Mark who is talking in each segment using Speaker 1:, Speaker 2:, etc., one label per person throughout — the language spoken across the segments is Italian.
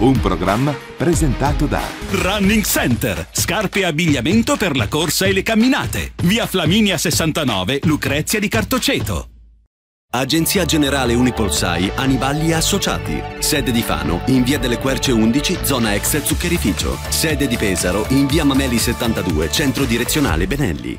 Speaker 1: Un programma presentato da Running Center, scarpe e abbigliamento per la corsa e le camminate. Via Flaminia 69, Lucrezia di Cartoceto.
Speaker 2: Agenzia Generale Unipolsai, Aniballi Associati. Sede di Fano, in via delle Querce 11, zona ex zuccherificio. Sede di Pesaro, in via Mameli 72, centro direzionale Benelli.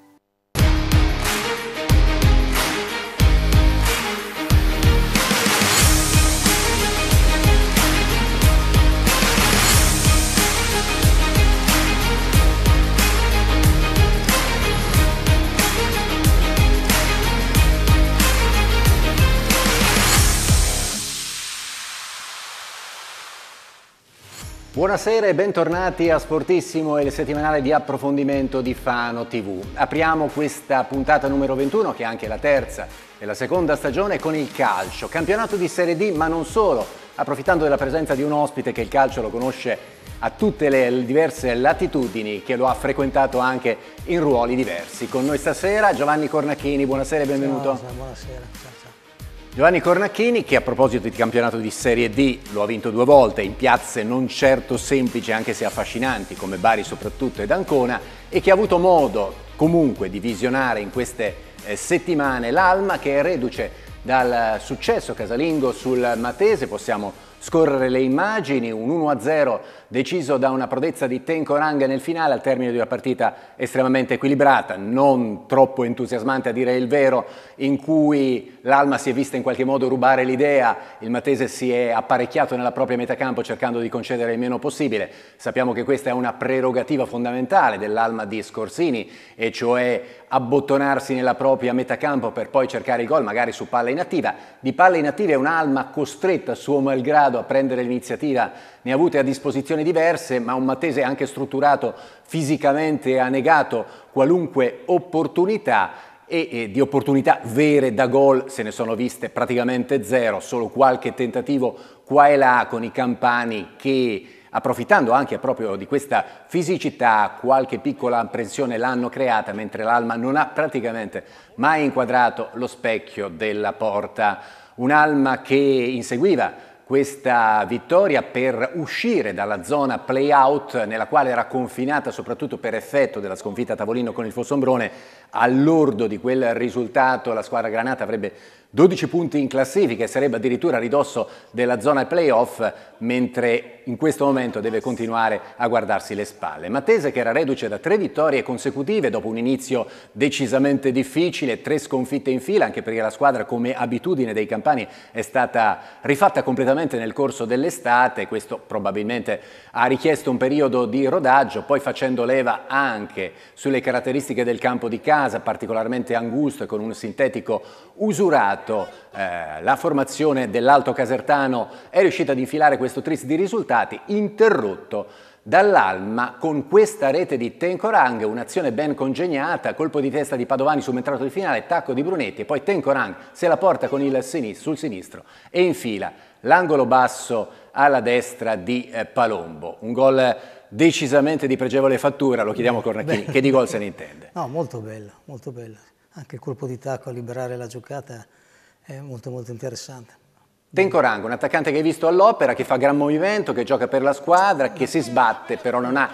Speaker 2: Buonasera e bentornati a Sportissimo, il settimanale di approfondimento di Fano TV. Apriamo questa puntata numero 21, che è anche la terza e la seconda stagione, con il calcio. Campionato di Serie D, ma non solo, approfittando della presenza di un ospite che il calcio lo conosce a tutte le diverse latitudini, che lo ha frequentato anche in ruoli diversi. Con noi stasera Giovanni Cornacchini, buonasera e benvenuto. Buonasera, buonasera. Giovanni Cornacchini che a proposito di campionato di Serie D lo ha vinto due volte in piazze non certo semplici anche se affascinanti come Bari soprattutto ed Ancona e che ha avuto modo comunque di visionare in queste eh, settimane l'Alma che è reduce dal successo casalingo sul Matese, possiamo scorrere le immagini, un 1-0 deciso da una prodezza di Tenko Ranga nel finale al termine di una partita estremamente equilibrata, non troppo entusiasmante a dire il vero, in cui l'Alma si è vista in qualche modo rubare l'idea, il Matese si è apparecchiato nella propria metacampo cercando di concedere il meno possibile. Sappiamo che questa è una prerogativa fondamentale dell'Alma di Scorsini, e cioè abbottonarsi nella propria metacampo per poi cercare il gol, magari su palla inattiva. Di palla inattiva è un'Alma costretta, suo malgrado, grado a prendere l'iniziativa, ne ha avute a disposizione diverse, ma un Matese anche strutturato fisicamente ha negato qualunque opportunità e, di opportunità vere da gol se ne sono viste praticamente zero, solo qualche tentativo qua e là con i campani che approfittando anche proprio di questa fisicità, qualche piccola apprensione l'hanno creata, mentre l'Alma non ha praticamente mai inquadrato lo specchio della porta. Un'Alma che inseguiva questa vittoria per uscire dalla zona play-out nella quale era confinata soprattutto per effetto della sconfitta a tavolino con il Fossombrone all'ordo di quel risultato la squadra Granata avrebbe 12 punti in classifica e sarebbe addirittura a ridosso della zona playoff, mentre in questo momento deve continuare a guardarsi le spalle. Mattese che era reduce da tre vittorie consecutive dopo un inizio decisamente difficile, tre sconfitte in fila, anche perché la squadra come abitudine dei campani è stata rifatta completamente nel corso dell'estate, questo probabilmente ha richiesto un periodo di rodaggio, poi facendo leva anche sulle caratteristiche del campo di casa, particolarmente angusto e con un sintetico usurato, dato eh, la formazione dell'Alto Casertano è riuscita ad infilare questo tris di risultati interrotto dall'Alma con questa rete di Tenkorang, un'azione ben congegnata, colpo di testa di Padovani subentrato di finale, tacco di Brunetti e poi Tenkorang se la porta con il sinistro, sul sinistro e infila l'angolo basso alla destra di eh, Palombo. Un gol decisamente di pregevole fattura, lo chiediamo con Cornacchini, che di gol se ne intende.
Speaker 3: No, molto bello, molto bello. Anche il colpo di tacco a liberare la giocata è molto molto interessante.
Speaker 2: Tenco Rango, un attaccante che hai visto all'opera, che fa gran movimento, che gioca per la squadra, che si sbatte, però non ha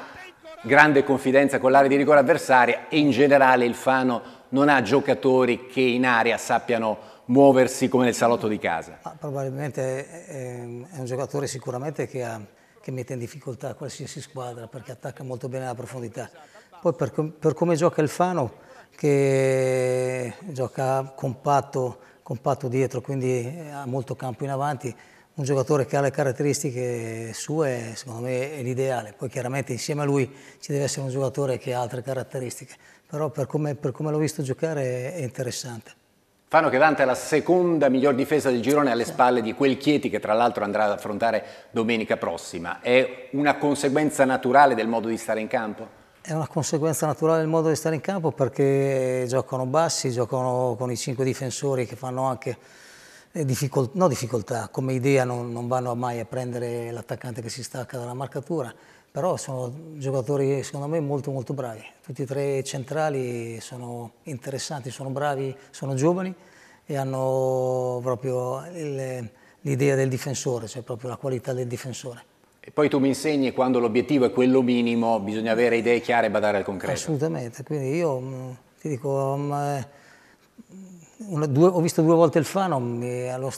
Speaker 2: grande confidenza con l'area di rigore avversaria e in generale il Fano non ha giocatori che in area sappiano muoversi come nel salotto di casa. Ma
Speaker 3: probabilmente è un giocatore sicuramente che, ha, che, mette in difficoltà qualsiasi squadra perché attacca molto bene la profondità. Poi per, per come gioca il Fano, che gioca compatto, compatto dietro, quindi eh, ha molto campo in avanti. Un giocatore che ha le caratteristiche sue, secondo me, è l'ideale. Poi chiaramente insieme a lui ci deve essere un giocatore che ha altre caratteristiche, però per come, per come l'ho visto giocare è interessante.
Speaker 2: Fanno che Dante è la seconda miglior difesa del girone alle spalle di quel Chieti che tra l'altro andrà ad affrontare domenica prossima. È una conseguenza naturale del modo di stare in campo?
Speaker 3: È una conseguenza naturale il modo di stare in campo perché giocano bassi, giocano con i cinque difensori che fanno anche eh, difficolt no, difficoltà, come idea non, non, vanno mai a prendere l'attaccante che si stacca dalla marcatura, però sono giocatori secondo me molto molto bravi, tutti e tre centrali sono interessanti, sono bravi, sono giovani e hanno proprio l'idea del difensore, cioè proprio la qualità del difensore.
Speaker 2: E poi tu mi insegni quando l'obiettivo è quello minimo, bisogna avere idee chiare e badare al concreto. Assolutamente,
Speaker 3: quindi io mm, ti dico, mh, mm, eh, una, due, ho visto due volte il Fano, mi, allo,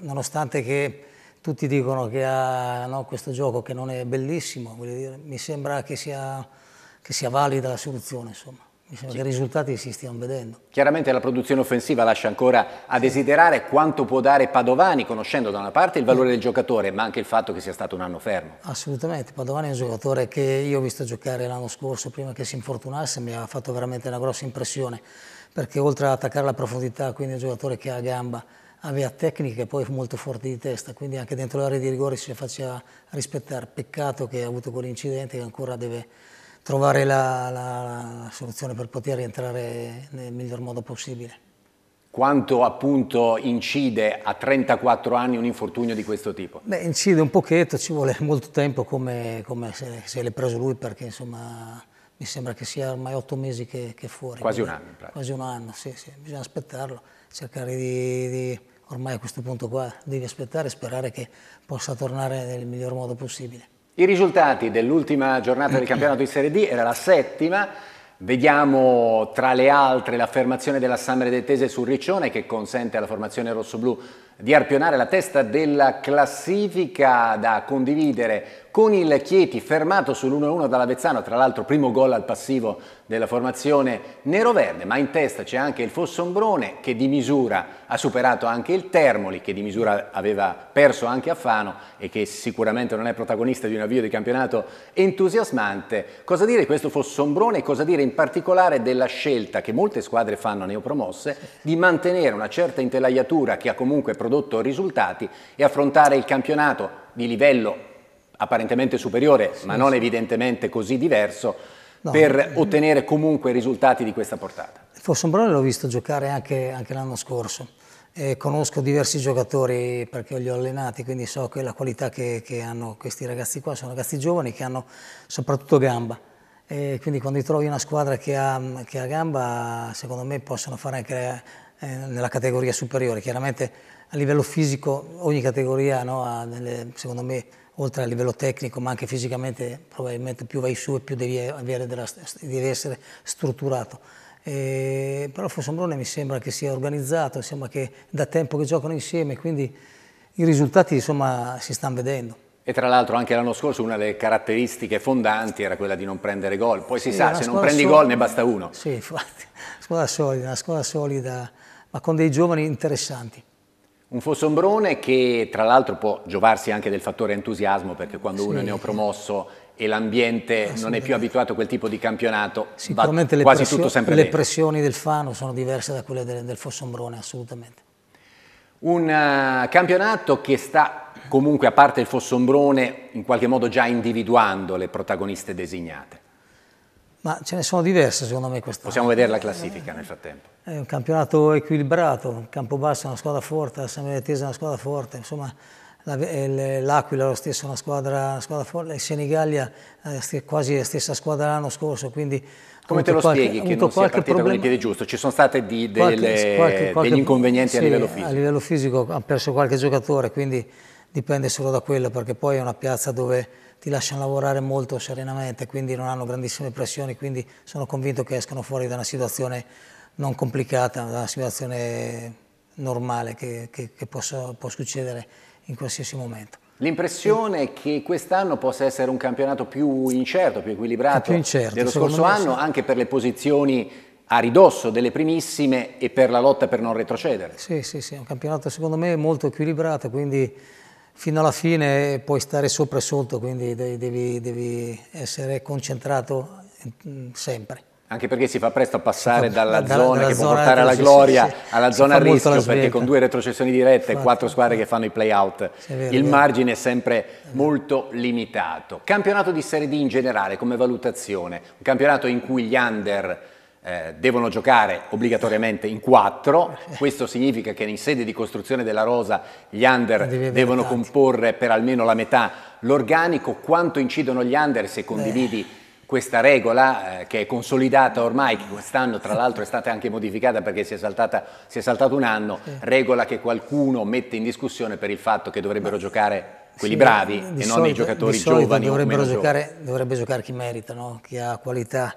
Speaker 3: nonostante che tutti dicono che ha no, questo gioco che non è bellissimo, dire, mi sembra che sia, che sia valida la soluzione. Insomma mi sembra che i risultati si stiano vedendo.
Speaker 2: Chiaramente la produzione offensiva lascia ancora a desiderare quanto può dare Padovani, conoscendo da una parte il valore del giocatore, ma anche il fatto che sia stato un anno fermo.
Speaker 3: Assolutamente, Padovani è un giocatore che io ho visto giocare l'anno scorso, prima che si infortunasse, mi ha fatto veramente una grossa impressione, perché oltre ad attaccare la profondità, quindi è un giocatore che ha gamba, aveva tecniche e poi molto forti di testa, quindi anche dentro l'area di rigore si faceva rispettare. Peccato che ha avuto quell'incidente che ancora deve trovare la, la, la soluzione per poter rientrare nel miglior modo possibile
Speaker 2: quanto appunto incide a 34 anni un infortunio di questo tipo?
Speaker 3: Beh, incide un pochetto, ci vuole molto tempo come, come se, se l'è preso lui perché insomma mi sembra che sia ormai 8 mesi che, che fuori. Quasi quindi, un anno. Quasi un anno, sì, sì, bisogna aspettarlo, cercare di, di, ormai a questo punto qua devi aspettare e sperare che possa tornare nel miglior modo possibile.
Speaker 2: I risultati dell'ultima giornata del campionato di Serie D era la settima. Vediamo tra le altre l'affermazione della Sammaredetese sul Riccione che consente alla formazione rossoblù di arpionare la testa della classifica da condividere con il Chieti fermato sull'1-1 dall'Avezzano, tra l'altro primo gol al passivo della formazione nero-verde, ma in testa c'è anche il Fossombrone che di misura ha superato anche il Termoli, che di misura aveva perso anche a Fano e che sicuramente non è protagonista di un avvio di campionato entusiasmante. Cosa dire di questo Fossombrone e cosa dire in particolare della scelta che molte squadre fanno neopromosse di mantenere una certa intelaiatura che ha comunque prodotto risultati e affrontare il campionato di livello apparentemente superiore, sì, ma non sì. evidentemente così diverso, no, per no. Eh, ottenere comunque risultati di questa portata.
Speaker 3: Forse Ombrone l'ho visto giocare anche, anche l'anno scorso. Eh, conosco diversi giocatori perché li ho allenati, quindi so che la qualità che, che hanno questi ragazzi qua sono ragazzi giovani che hanno soprattutto gamba. E quindi quando trovi una squadra che ha, che ha, gamba, secondo me possono fare anche eh, nella categoria superiore. Chiaramente a livello fisico ogni categoria no, ha delle, secondo me, oltre a livello tecnico, ma anche fisicamente, probabilmente più vai su e più devi, della, devi essere strutturato. E, eh, però Fossombrone mi sembra che sia organizzato, insomma, che da tempo che giocano insieme, quindi i risultati insomma, si stanno vedendo.
Speaker 2: E tra l'altro anche l'anno scorso una delle caratteristiche fondanti era quella di non prendere gol. Poi si sì, sa, se non prendi solida, gol ne basta uno.
Speaker 3: Sì, infatti, squadra solida, una squadra solida, ma con dei giovani interessanti.
Speaker 2: Un Fossombrone che tra l'altro può giovarsi anche del fattore entusiasmo perché quando sì. uno è neopromosso e l'ambiente ah, non è più abituato a quel tipo di campionato, Sicuramente va quasi tutto sempre le bene. Le
Speaker 3: pressioni del Fano sono diverse da quelle del, del Fossombrone assolutamente. Un
Speaker 2: uh, campionato che sta comunque a parte il Fossombrone in qualche modo già individuando le protagoniste designate.
Speaker 3: Ma ce ne sono diverse secondo me quest'anno.
Speaker 2: Possiamo vedere la classifica nel frattempo.
Speaker 3: È un campionato equilibrato, Campobasso è una squadra forte, la San Benettese è una squadra forte, insomma eh, l'Aquila è lo stesso, una squadra, una squadra forte, il Senigallia è eh, quasi la stessa squadra dell'anno scorso, quindi come te lo qualche, spieghi che non si è partita con il piede
Speaker 2: giusto? Ci sono stati degli inconvenienti sì, a livello fisico? a
Speaker 3: livello fisico hanno perso qualche giocatore, quindi dipende solo da quello, perché poi è una piazza dove ti lasciano lavorare molto serenamente, quindi non hanno grandissime pressioni, quindi sono convinto che escano fuori da una situazione non complicata, da una situazione normale che, che, che possa, può succedere in qualsiasi momento.
Speaker 2: L'impressione è che quest'anno possa essere un campionato più incerto, più equilibrato più incerto, dello scorso anno, sì. anche per le posizioni a ridosso delle primissime e per la lotta per non retrocedere.
Speaker 3: Sì, sì, sì, è un campionato secondo me molto equilibrato, quindi fino alla fine puoi stare sopra e sotto, quindi devi, devi essere concentrato sempre.
Speaker 2: Anche perché si fa presto a passare dalla, dalla zona dalla che zona può portare alla gloria, sì, sì. alla zona a rischio, perché con due retrocessioni dirette e quattro squadre che fanno i play-out, vero, il margine è sempre è molto limitato. Campionato di Serie D in generale, come valutazione, un campionato in cui gli under eh, devono giocare obbligatoriamente in quattro, eh. questo significa che in sede di costruzione della rosa gli under devono tanti. comporre per almeno la metà l'organico, quanto incidono gli under se condividi Beh. questa regola eh, che è consolidata ormai, che quest'anno tra l'altro è stata anche modificata perché si è, saltata, si è saltato un anno, sì. regola che qualcuno mette in discussione per il fatto che dovrebbero Beh. giocare quelli sì, bravi e solito, non i giocatori giovani. Dovrebbero giocare,
Speaker 3: giovani. dovrebbe giocare chi merita, no? chi ha qualità.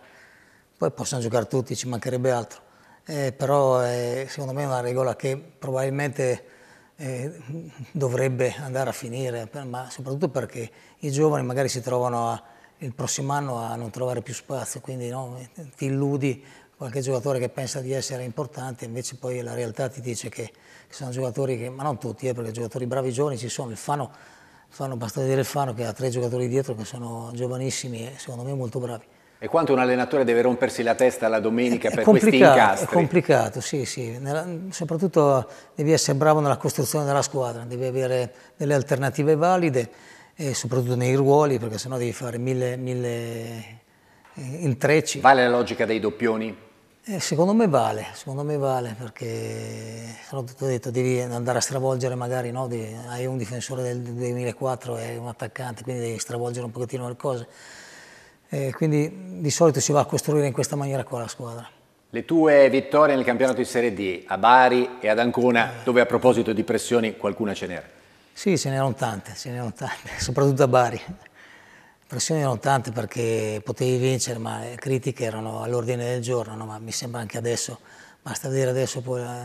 Speaker 3: Poi possono giocare tutti, ci mancherebbe altro. Eh, però eh, secondo me è una regola che probabilmente eh, dovrebbe andare a finire, ma soprattutto perché i giovani magari si trovano a, il prossimo anno a non trovare più spazio, quindi no, ti illudi qualche giocatore che pensa di essere importante, invece poi la realtà ti dice che, che sono giocatori che, ma non tutti, eh, perché giocatori bravi giovani ci sono, il Fano, Fano, basta vedere il Fano che ha tre giocatori dietro che sono giovanissimi e secondo me molto bravi.
Speaker 2: E quanto un allenatore deve rompersi la testa la domenica è, per questi incastri? È
Speaker 3: complicato, sì, sì. Nella, soprattutto devi essere bravo nella costruzione della squadra, devi avere delle alternative valide, soprattutto nei ruoli, perché sennò devi fare mille, mille eh,
Speaker 2: intrecci. Vale la logica dei doppioni?
Speaker 3: Eh, secondo me vale, secondo me vale, perché sono tutto detto, devi andare a stravolgere magari, no? devi, hai un difensore del 2004 e un attaccante, quindi devi stravolgere un pochettino le cose eh, quindi di solito si va a costruire in questa maniera qua la squadra.
Speaker 2: Le tue vittorie nel campionato di Serie D a Bari e ad Ancona, eh. dove a proposito di pressioni qualcuna ce n'era?
Speaker 3: Sì, ce n'erano tante, ce n'erano tante, soprattutto a Bari. Pressioni erano tante perché potevi vincere, ma le critiche erano all'ordine del giorno, no? ma mi sembra anche adesso, basta vedere adesso poi la,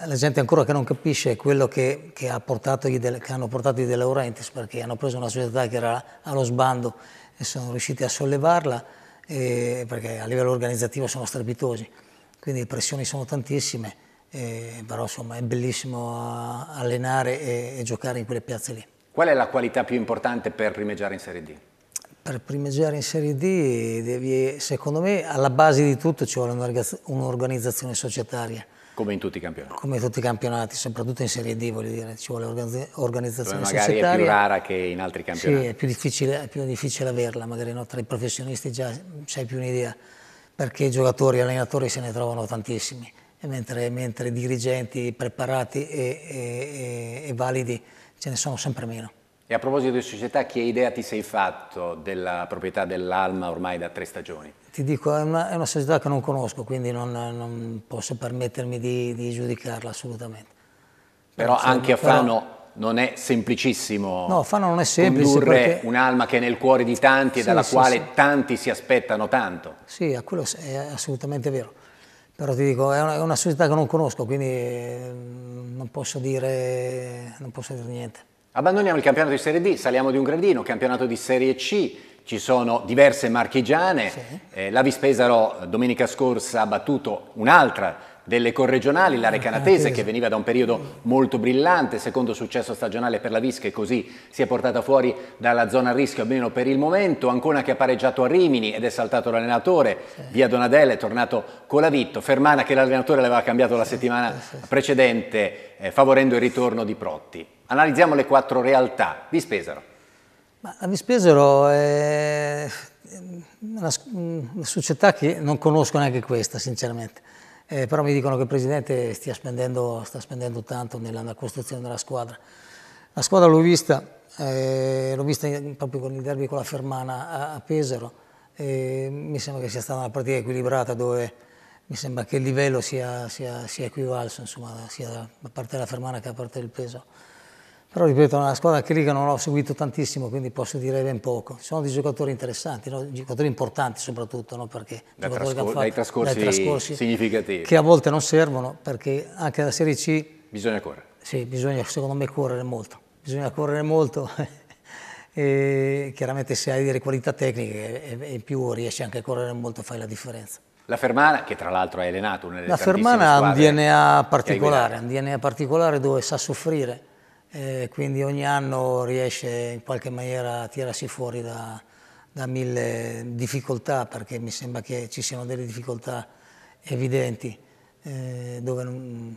Speaker 3: eh, la gente ancora che non capisce quello che, che, ha portato del, che hanno portato i De Laurentiis, perché hanno preso una società che era allo sbando e sono riusciti a sollevarla eh, perché a livello organizzativo sono strepitosi, quindi le pressioni sono tantissime, eh, però insomma è bellissimo allenare e, e giocare in quelle piazze lì.
Speaker 2: Qual è la qualità più importante per primeggiare in Serie D?
Speaker 3: per primeggiare in Serie D devi, secondo me, alla base di tutto ci vuole un'organizzazione societaria.
Speaker 2: Come in tutti i campionati.
Speaker 3: Come in tutti i campionati, soprattutto in Serie D, voglio dire, ci vuole organizzazione Dove magari societaria. è più rara
Speaker 2: che in altri campionati. Sì, è più
Speaker 3: difficile, è più difficile averla, magari no? tra i professionisti già c'è più un'idea, perché giocatori e allenatori se ne trovano tantissimi, mentre, mentre dirigenti preparati e, e, e validi ce ne sono sempre meno.
Speaker 2: E a proposito di società, che idea ti sei fatto della proprietà dell'Alma ormai da tre stagioni?
Speaker 3: Ti dico, è una, è una società che non conosco, quindi non, non posso permettermi di, di, giudicarla assolutamente. Però non
Speaker 2: anche a Fano però... non è semplicissimo no, Fano non è semplice condurre perché... un'Alma che è nel cuore di tanti e sì, dalla sì, quale sì. tanti si aspettano tanto.
Speaker 3: Sì, a quello è assolutamente vero. Però ti dico, è una, è una società che non conosco, quindi mm, non posso dire, non posso dire niente.
Speaker 2: Abbandoniamo il campionato di Serie D, saliamo di un gradino, campionato di Serie C, ci sono diverse marchigiane, sì. eh, l'Avis Pesaro eh, domenica scorsa ha battuto un'altra delle corregionali, la Recanatese ah, che veniva da un periodo molto brillante, secondo successo stagionale per la Vis che così si è portata fuori dalla zona a rischio almeno per il momento, Ancona che ha pareggiato a Rimini ed è saltato l'allenatore, sì. via Donadella è tornato Colavitto, Fermana che l'allenatore l'aveva cambiato la settimana precedente eh, favorendo il ritorno di Protti. Analizziamo le quattro realtà. Vispesaro.
Speaker 3: Ma la Vi spesero è una, una, società che non conosco neanche questa, sinceramente. Eh, però mi dicono che il presidente stia spendendo, sta spendendo tanto nella, nella costruzione della squadra. La squadra l'ho vista, eh, l'ho vista proprio con il derby con la Fermana a, a Pesaro. Eh, mi sembra che sia stata una partita equilibrata dove mi sembra che il livello sia, sia, sia equivalso, insomma, sia da parte della Fermana che da parte del Pesaro. Però ripeto, la squadra che Liga non l'ho seguito tantissimo, quindi posso dire ben poco. sono dei giocatori interessanti, no? giocatori importanti soprattutto, no? perché da giocatori trascor- che fatto, dai, trascorsi dai trascorsi
Speaker 2: significativi. Che a
Speaker 3: volte non servono, perché anche la Serie C... Bisogna correre. Sì, bisogna secondo me correre molto. Bisogna correre molto. e chiaramente se hai delle qualità tecniche e in più riesci anche a correre molto fai la differenza.
Speaker 2: La Fermana, che tra l'altro hai allenato, una La Fermana ha un DNA
Speaker 3: particolare, un DNA particolare dove sa soffrire eh, quindi ogni anno riesce in qualche maniera a tirarsi fuori da, da mille difficoltà, perché mi sembra che ci siano delle difficoltà evidenti, eh, dove non,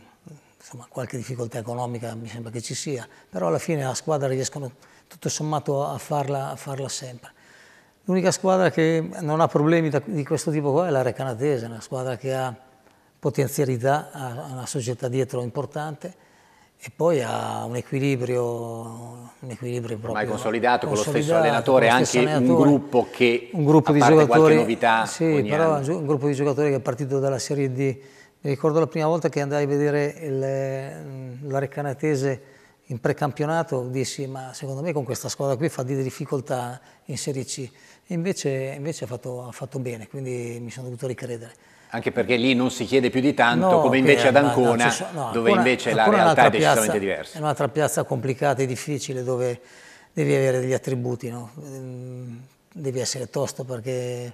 Speaker 3: insomma, qualche difficoltà economica mi sembra che ci sia, però alla fine la squadra riescono tutto sommato a farla, a farla sempre. L'unica squadra che non ha problemi da, di questo tipo qua è la Recanatese, una squadra che ha potenzialità, ha una società dietro importante, e poi ha un equilibrio, un equilibrio proprio mai consolidato, consolidato con lo stesso allenatore, lo stesso anche allenatore, un gruppo che un gruppo di giocatori, novità sì, però anno. un gruppo di giocatori che è partito dalla Serie D. Mi ricordo la prima volta che andai a vedere il, la Reccanatese in precampionato, dissi ma secondo me con questa squadra qui fa di difficoltà in Serie C. E invece, invece ha, fatto, ha fatto bene, quindi mi sono dovuto ricredere
Speaker 2: anche perché lì non si chiede più di tanto, no, come invece ad Ancona, no, sono, dove invece Ancona la realtà è decisamente diversa.
Speaker 3: È un'altra piazza complicata e difficile dove devi avere degli attributi, ehm, devi essere tosto perché,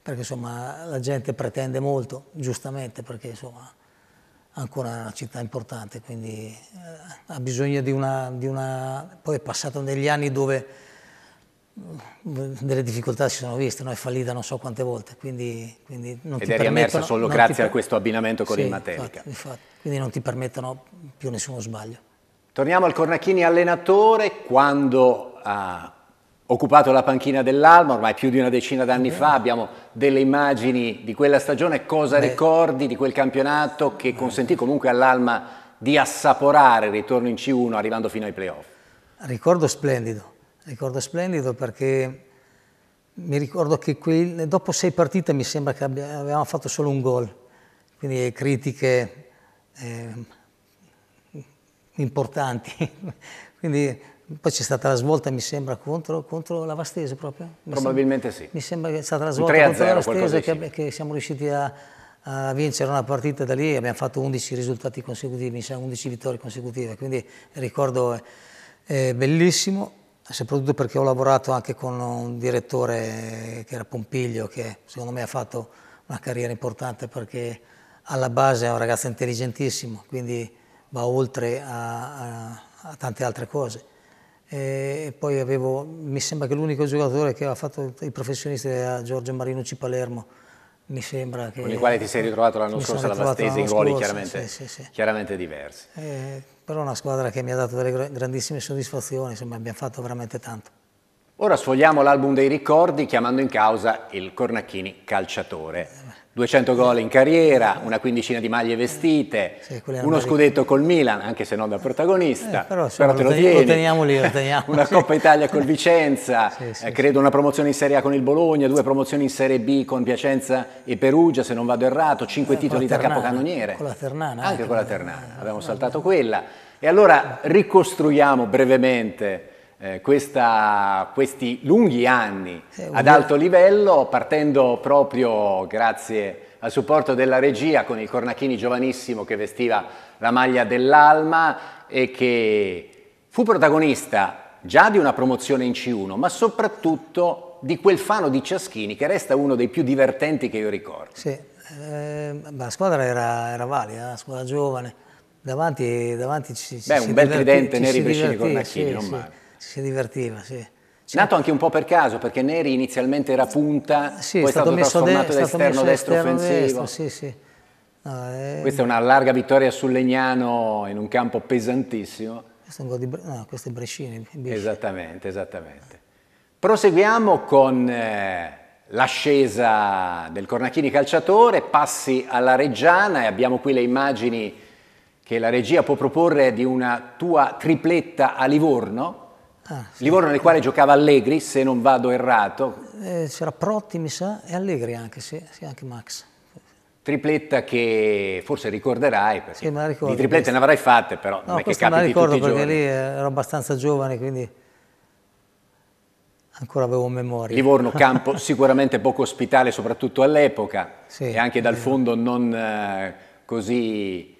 Speaker 3: perché insomma, la gente pretende molto, giustamente, perché insomma, Ancona è una città importante, quindi eh, ha bisogno di una, di una... poi è passato negli anni dove delle difficoltà si sono viste, no? è fallita non so quante volte, quindi, quindi non Ed ti è riemersa solo grazie a questo abbinamento con sì, il Materica. Infatti, infatti, quindi non ti permettono più nessuno sbaglio.
Speaker 2: Torniamo al Cornacchini allenatore, quando ha occupato la panchina dell'Alma, ormai più di una decina d'anni Beh. fa, abbiamo delle immagini di quella stagione, cosa Beh. ricordi di quel campionato che Beh. consentì comunque all'Alma di assaporare il ritorno in C1 arrivando fino ai playoff?
Speaker 3: Ricordo splendido, ricordo splendido perché mi ricordo che quel, dopo sei partite mi sembra che abbia, avevamo fatto solo un gol, quindi critiche eh, importanti. quindi poi c'è stata la svolta, mi sembra, contro, contro la Vastese proprio. Mi Probabilmente sembra, sì. Mi sembra che sia stata la svolta contro la Vastese che, che, siamo riusciti a, a, vincere una partita da lì e abbiamo fatto 11 risultati consecutivi, mi sembra 11 vittorie consecutive, quindi ricordo eh, bellissimo soprattutto perché ho lavorato anche con un direttore che era Pompiglio, che secondo me ha fatto una carriera importante perché alla base è un ragazzo intelligentissimo, quindi va oltre a, a, a tante altre cose. E, poi avevo, mi sembra che l'unico giocatore che ha fatto i professionisti era Giorgio Marinucci Palermo, mi sembra che... Con i quali ti sei ritrovato l'anno scorso alla Vastese in ruoli chiaramente, sì, sì, sì.
Speaker 2: chiaramente diversi.
Speaker 3: Eh, però una squadra che mi ha dato delle grandissime soddisfazioni, insomma abbiamo fatto veramente tanto.
Speaker 2: Ora sfogliamo l'album dei ricordi chiamando in causa il Cornacchini calciatore. Eh 200 gol in carriera, una quindicina di maglie vestite, sì, uno scudetto col Milan, anche se non da protagonista, eh, però, però te lo, lo tieni, lo teniamo lì, lo teniamo, una sì. Coppa Italia col Vicenza, sì, eh, credo una promozione in Serie A con il Bologna, due promozioni in Serie B con Piacenza e Perugia, se non vado errato, cinque eh, titoli da capocannoniere. Con
Speaker 3: la Ternana. Anche,
Speaker 2: anche con la Ternana, abbiamo saltato quella. E allora ricostruiamo brevemente eh, questa, questi lunghi anni ad alto livello, partendo proprio grazie al supporto della regia con il Cornachini giovanissimo che vestiva la maglia dell'Alma e che fu protagonista già di una promozione in C1, ma soprattutto di quel fano di Ciaschini che resta uno dei più divertenti che io ricordo.
Speaker 3: Sì, eh, la squadra era, era valida, eh, la squadra giovane, davanti, davanti ci, Beh, ci un bel tridente Neri Brescini Cornacchini, sì, non male si divertiva, sì.
Speaker 2: Cioè, Nato anche un po' per caso, perché Neri inizialmente era punta, sì, poi è stato, stato trasformato da esterno destro offensivo.
Speaker 3: sì, sì. No, è... Questa
Speaker 2: è una larga vittoria sul Legnano in un campo pesantissimo.
Speaker 3: Questo è un gol di Bre... no, questo è Brescini. Bisci.
Speaker 2: Esattamente, esattamente. Proseguiamo con eh, l'ascesa del Cornacchini calciatore, passi alla Reggiana e abbiamo qui le immagini che la regia può proporre di una tua tripletta a Livorno Ah, sì. Livorno nel quale giocava Allegri, se non vado errato.
Speaker 3: Eh, c'era Protti, mi sa, e Allegri anche, sì, sì anche Max.
Speaker 2: Tripletta che forse ricorderai, perché sì, ricordo, di triplette questa. ne avrai fatte, però no, non è che capiti me la ricordo perché lì
Speaker 3: ero abbastanza giovane, quindi ancora avevo memoria. Livorno,
Speaker 2: campo sicuramente poco ospitale, soprattutto all'epoca, sì, e anche dal eh. fondo non eh, così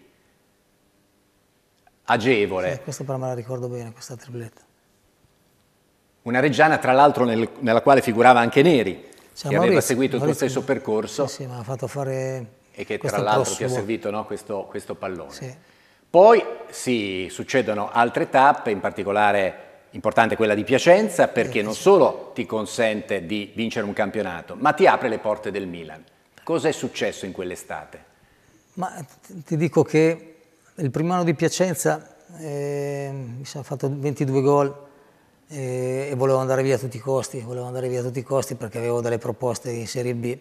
Speaker 2: agevole. Sì,
Speaker 3: questa però me la ricordo bene, questa
Speaker 4: tripletta.
Speaker 2: Una reggiana, tra l'altro, nel, nella quale figurava anche Neri, cioè, che Maurizio, aveva seguito Maurizio, il tuo stesso
Speaker 3: percorso. Sì, sì, ma ha fatto fare E che tra l'altro ti ha servito
Speaker 2: no, questo, questo, pallone. Sì. Poi si succedono altre tappe, in particolare importante quella di Piacenza, perché non solo ti consente di vincere un campionato, ma ti apre le porte del Milan. Cosa è successo in quell'estate?
Speaker 3: Ma ti dico che il primo anno di Piacenza eh, mi sono fatto 22 gol e, volevo andare via a tutti i costi, volevo andare via a tutti i costi perché avevo delle proposte in Serie B.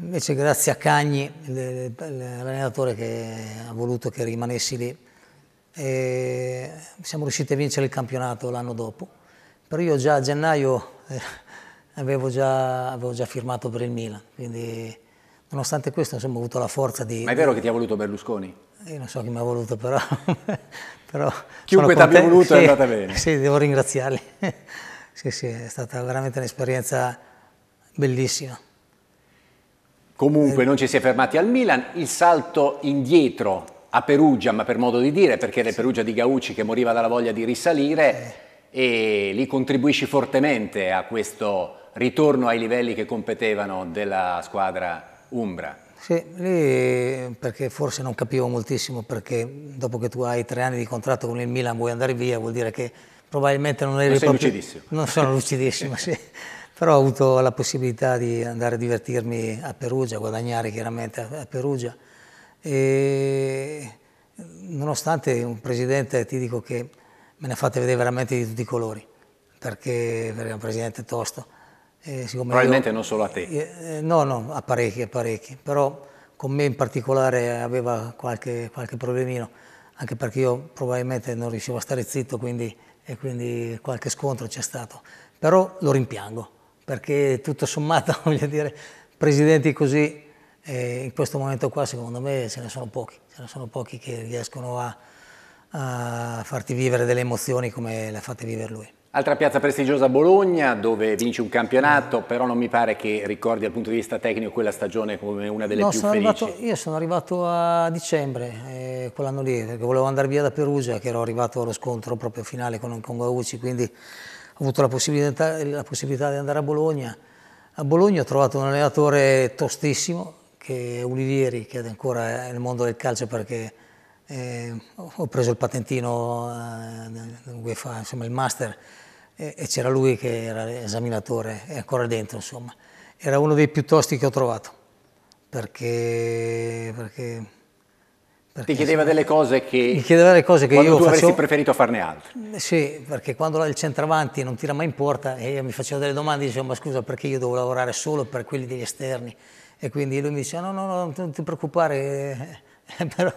Speaker 3: Invece grazie a Cagni, l'allenatore che ha voluto che rimanessi lì, siamo riusciti a vincere il campionato l'anno dopo. Però io già a gennaio eh, avevo, già, avevo, già, firmato per il Milan, quindi Nonostante questo, insomma, ho avuto la forza di... Ma è vero che ti
Speaker 2: ha voluto Berlusconi?
Speaker 3: Io non so chi mi ha voluto, però... però Chiunque ti abbia voluto sì, è andata bene. Sì, devo ringraziarli. sì, sì, è stata veramente un'esperienza bellissima.
Speaker 2: Comunque, eh, non ci si è fermati al Milan. Il salto indietro a Perugia, ma per modo di dire, perché era sì. Perugia di Gaucci che moriva dalla voglia di risalire, eh. e lì contribuisci fortemente a questo ritorno ai livelli che competevano della squadra Umbra.
Speaker 3: Sì, lì perché forse non capivo moltissimo perché dopo che tu hai tre anni di contratto con il Milan vuoi andare via, vuol dire che probabilmente non eri non sei proprio... lucidissimo. Non sono lucidissimo, sì. Però ho avuto la possibilità di andare a divertirmi a Perugia, guadagnare chiaramente a Perugia. E nonostante un presidente, ti dico che me ne fate vedere veramente di tutti i colori, perché, perché un presidente tosto eh, Probabilmente io, non solo a te. Eh, eh, no, no, a parecchi, a parecchi, però con me in particolare aveva qualche, qualche problemino, anche perché io probabilmente non riuscivo a stare zitto, quindi, e quindi qualche scontro c'è stato. Però lo rimpiango, perché tutto sommato, voglio dire, presidenti così, eh, in questo momento qua secondo me ce ne sono pochi, ce ne sono pochi che riescono a, a farti vivere delle emozioni come le ha fatte vivere lui.
Speaker 2: Altra piazza prestigiosa Bologna dove vinci un campionato, mm. però non mi pare che ricordi dal punto di vista tecnico quella stagione come una delle no, più sono felici.
Speaker 3: Arrivato, io sono arrivato a dicembre, eh, quell'anno lì, perché volevo andare via da Perugia, che ero arrivato allo scontro proprio finale con, con Gauci, quindi ho avuto la possibilità, la possibilità di andare a Bologna. A Bologna ho trovato un allenatore tostissimo, che è Ulivieri, che è ancora nel mondo del calcio perché eh, ho preso il patentino eh, UEFA, insomma il master, e, e c'era lui che era esaminatore, è ancora dentro insomma. Era uno dei più tosti che ho trovato, perché... perché, perché Ti chiedeva delle
Speaker 2: cose che... Mi chiedeva delle cose che io tu avresti preferito farne altre.
Speaker 3: Mm, sì, perché quando il centravanti non tira mai in porta e io mi facevo delle domande, dicevo ma scusa perché io devo lavorare solo per quelli degli esterni? E quindi lui mi diceva no, no, no, non ti preoccupare, eh, eh, però,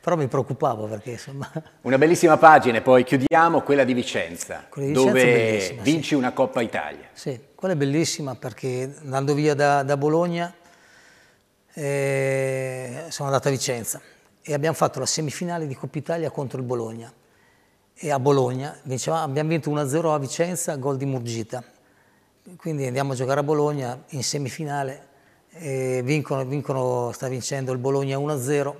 Speaker 3: però, mi preoccupavo perché insomma...
Speaker 2: Una bellissima pagina, poi chiudiamo, quella di Vicenza, quella di Vicenza dove vinci sì. una Coppa Italia.
Speaker 3: Sì, quella è bellissima perché andando via da, da Bologna eh, sono andato a Vicenza e abbiamo fatto la semifinale di Coppa Italia contro il Bologna. E a Bologna vinceva, abbiamo vinto 1-0 a Vicenza, gol di Murgita. Quindi andiamo a giocare a Bologna in semifinale, eh, vincono, vincono, sta vincendo il Bologna 1-0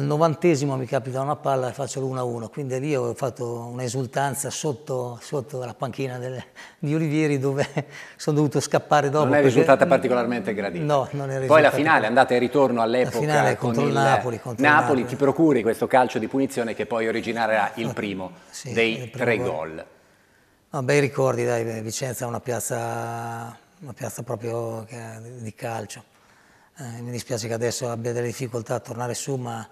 Speaker 3: al novantesimo mi capita una palla e faccio l'1-1, quindi lì ho fatto un'esultanza sotto, sotto, la panchina del, di Olivieri dove sono dovuto scappare dopo. Non è risultata particolarmente gradita. No, non è risultata. Poi la finale,
Speaker 2: andate e ritorno all'epoca. La finale contro il Napoli. Contro Napoli, Napoli, ti procuri questo calcio di punizione che poi originerà il ah, primo sì, dei il primo tre gol.
Speaker 3: No, bei ricordi, dai, Vicenza è una piazza, una piazza proprio di calcio. Eh, mi dispiace che adesso abbia delle difficoltà a tornare su, ma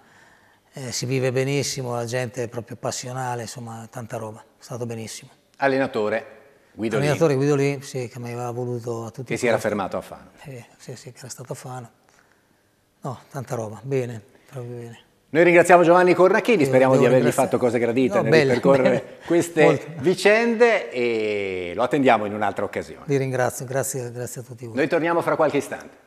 Speaker 3: eh, si vive benissimo, la gente è proprio passionale, insomma tanta roba, è stato benissimo.
Speaker 2: Allenatore? Guido Allenatore
Speaker 3: Lì. Guido Lì, sì, che mi aveva voluto a tutti. Che si era fermato a Fano. Eh, sì, sì, che era stato a Fano. No, tanta roba, bene, proprio bene.
Speaker 2: Noi ringraziamo Giovanni Cornacchini, Io speriamo di avergli fatto cose gradite no, nel percorrere queste vicende e lo attendiamo in un'altra occasione.
Speaker 3: Vi ringrazio, grazie, grazie a tutti voi. Noi
Speaker 2: torniamo fra qualche istante.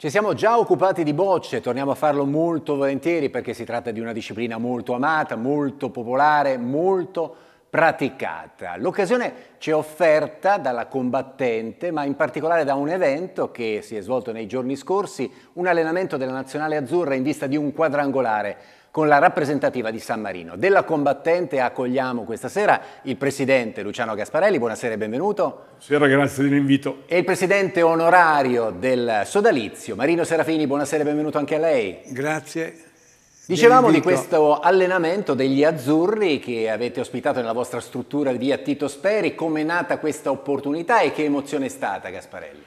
Speaker 2: Ci siamo già occupati di bocce, torniamo a farlo molto volentieri perché si tratta di una disciplina molto amata, molto popolare, molto praticata. L'occasione ci è offerta dalla combattente, ma in particolare da un evento che si è svolto nei giorni scorsi, un allenamento della nazionale azzurra in vista di un quadrangolare con la rappresentativa di San Marino. Della combattente accogliamo questa sera il presidente Luciano Gasparelli, buonasera e benvenuto. Buonasera, grazie dell'invito. E il presidente onorario del sodalizio, Marino Serafini, buonasera e benvenuto anche a lei. Grazie. Dicevamo di questo allenamento degli azzurri che avete ospitato nella vostra struttura di via Tito Speri, come è nata questa opportunità e che emozione è stata Gasparelli?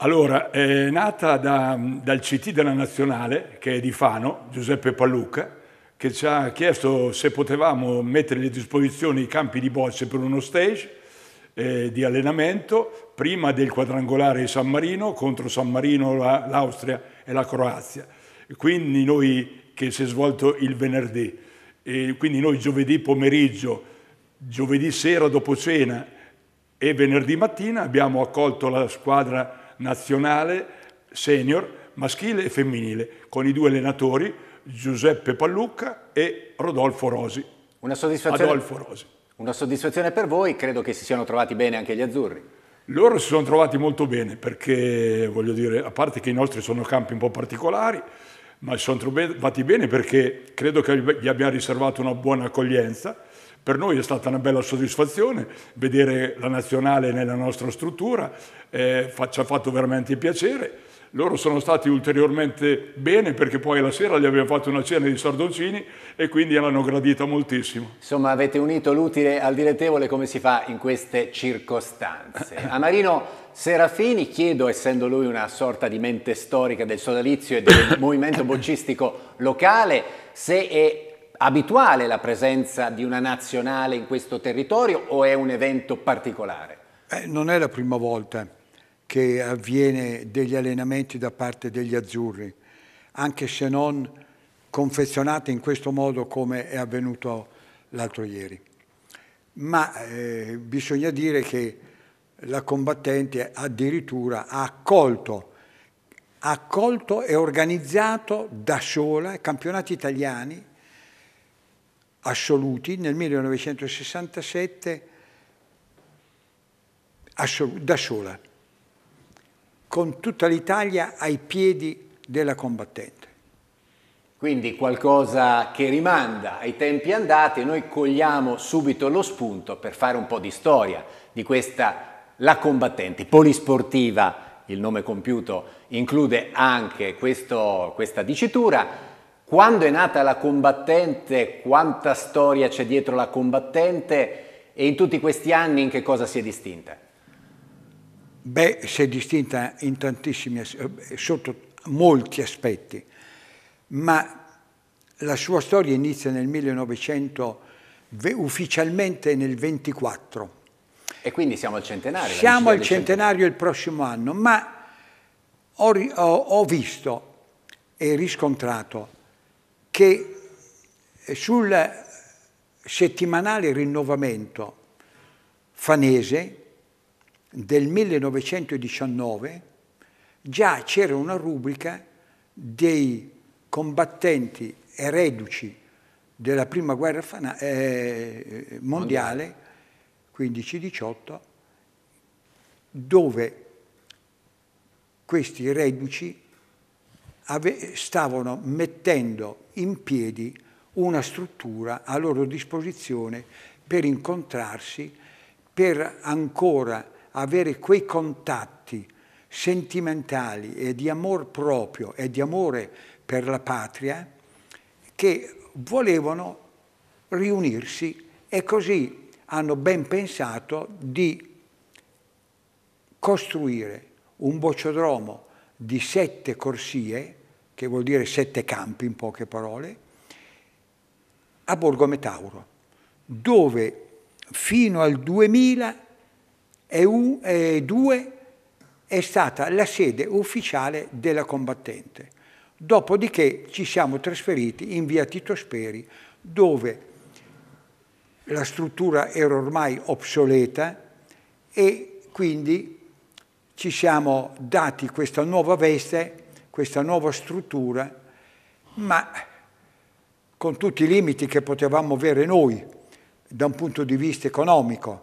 Speaker 1: Allora, è nata da, dal CT della Nazionale, che è di Fano, Giuseppe Pallucca, che ci ha chiesto se potevamo mettere a disposizione i campi di bocce per uno stage eh, di allenamento prima del quadrangolare di San Marino contro San Marino, l'Austria e la Croazia. Quindi noi, che si è svolto il venerdì, e quindi noi giovedì pomeriggio, giovedì sera dopo cena e venerdì mattina abbiamo accolto la squadra nazionale senior maschile e femminile con i due allenatori Giuseppe Pallucca e Rodolfo Rosi. Una soddisfazione, Adolfo Rosi.
Speaker 2: Una soddisfazione per voi, credo che si siano trovati bene anche gli azzurri.
Speaker 1: Loro si sono trovati molto bene perché, voglio dire, a parte che i nostri sono campi un po' particolari, ma si sono trovati bene perché credo che gli abbiamo riservato una buona accoglienza per noi è stata una bella soddisfazione vedere la nazionale nella nostra struttura, eh, ci ha fatto veramente piacere. Loro sono stati ulteriormente bene perché poi la sera gli abbiamo fatto una cena di sardoncini e quindi l'hanno gradita moltissimo. Insomma avete unito
Speaker 2: l'utile al dilettevole come si fa in queste circostanze. A Marino Serafini chiedo, essendo lui una sorta di mente storica del sodalizio e del movimento boccistico locale, se è abituale la presenza di una nazionale in questo territorio o è un evento particolare?
Speaker 5: Eh, non è la prima volta che avviene degli allenamenti da parte degli azzurri, anche se non confezionati in questo modo come è avvenuto l'altro ieri. Ma eh, bisogna dire che la combattente addirittura ha accolto, accolto e organizzato da sola campionati italiani assoluti, nel 1967 assol da sola, con tutta l'Italia ai piedi della combattente.
Speaker 2: Quindi qualcosa che rimanda ai tempi andati noi cogliamo subito lo spunto per fare un po' di storia di questa La Combattente, polisportiva, il nome compiuto include anche questo, questa dicitura, quando è nata la combattente, quanta storia c'è dietro la combattente e in tutti questi anni in che cosa si è distinta?
Speaker 5: Beh, si è distinta in tantissimi, eh, sotto molti aspetti, ma la sua storia inizia nel 1900, ufficialmente nel 24.
Speaker 2: E quindi siamo al centenario. Siamo al
Speaker 5: centenario il prossimo anno, ma ho, ho, ho visto e riscontrato che sul settimanale Rinnovamento fanese del 1919 già c'era una rubrica dei combattenti e reduci della prima guerra eh, mondiale, 15-18, dove questi reduci stavano mettendo in piedi una struttura a loro disposizione per incontrarsi, per ancora avere quei contatti sentimentali e di amor proprio e di amore per la patria che volevano riunirsi e così hanno ben pensato di costruire un bocciodromo di sette corsie che vuol dire sette campi in poche parole, a Borgo Metauro, dove fino al 2002 è stata la sede ufficiale della combattente. Dopodiché ci siamo trasferiti in via Tito Speri, dove la struttura era ormai obsoleta e quindi ci siamo dati questa nuova veste questa nuova struttura, ma con tutti i limiti che potevamo avere noi da un punto di vista economico.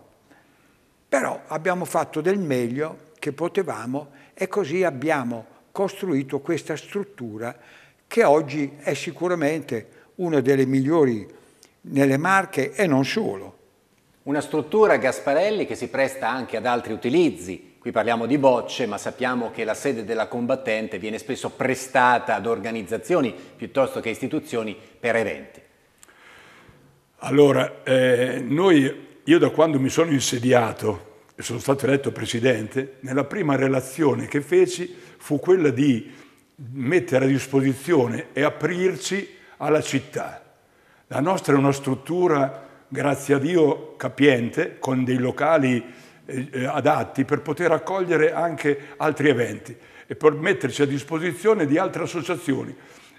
Speaker 5: Però abbiamo fatto del meglio che potevamo e così abbiamo costruito questa struttura che oggi è sicuramente una delle migliori nelle Marche e non solo.
Speaker 2: Una struttura, Gasparelli, che si presta anche ad altri utilizzi, Qui parliamo di bocce, ma sappiamo che la sede della combattente viene spesso prestata ad organizzazioni piuttosto che istituzioni per eventi.
Speaker 1: Allora, eh, noi, io da quando mi sono insediato e sono stato eletto presidente, nella prima relazione che feci fu quella di mettere a disposizione e aprirci alla città. La nostra è una struttura, grazie a Dio, capiente, con dei locali eh, eh, adatti per poter accogliere anche altri eventi e per metterci a disposizione di altre associazioni.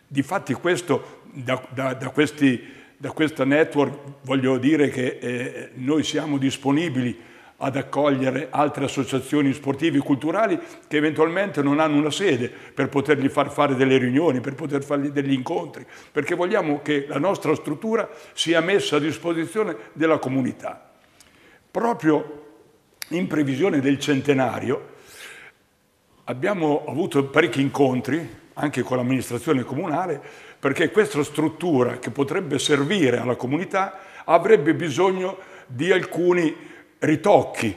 Speaker 1: Difatti questo, da, da, da, questi, da questa network voglio dire che eh, noi siamo disponibili ad accogliere altre associazioni sportive e culturali che eventualmente non hanno una sede per potergli far fare delle riunioni, per poter fargli degli incontri, perché vogliamo che la nostra struttura sia messa a disposizione della comunità. Proprio in previsione del centenario abbiamo avuto parecchi incontri anche con l'amministrazione comunale perché questa struttura che potrebbe servire alla comunità avrebbe bisogno di alcuni ritocchi.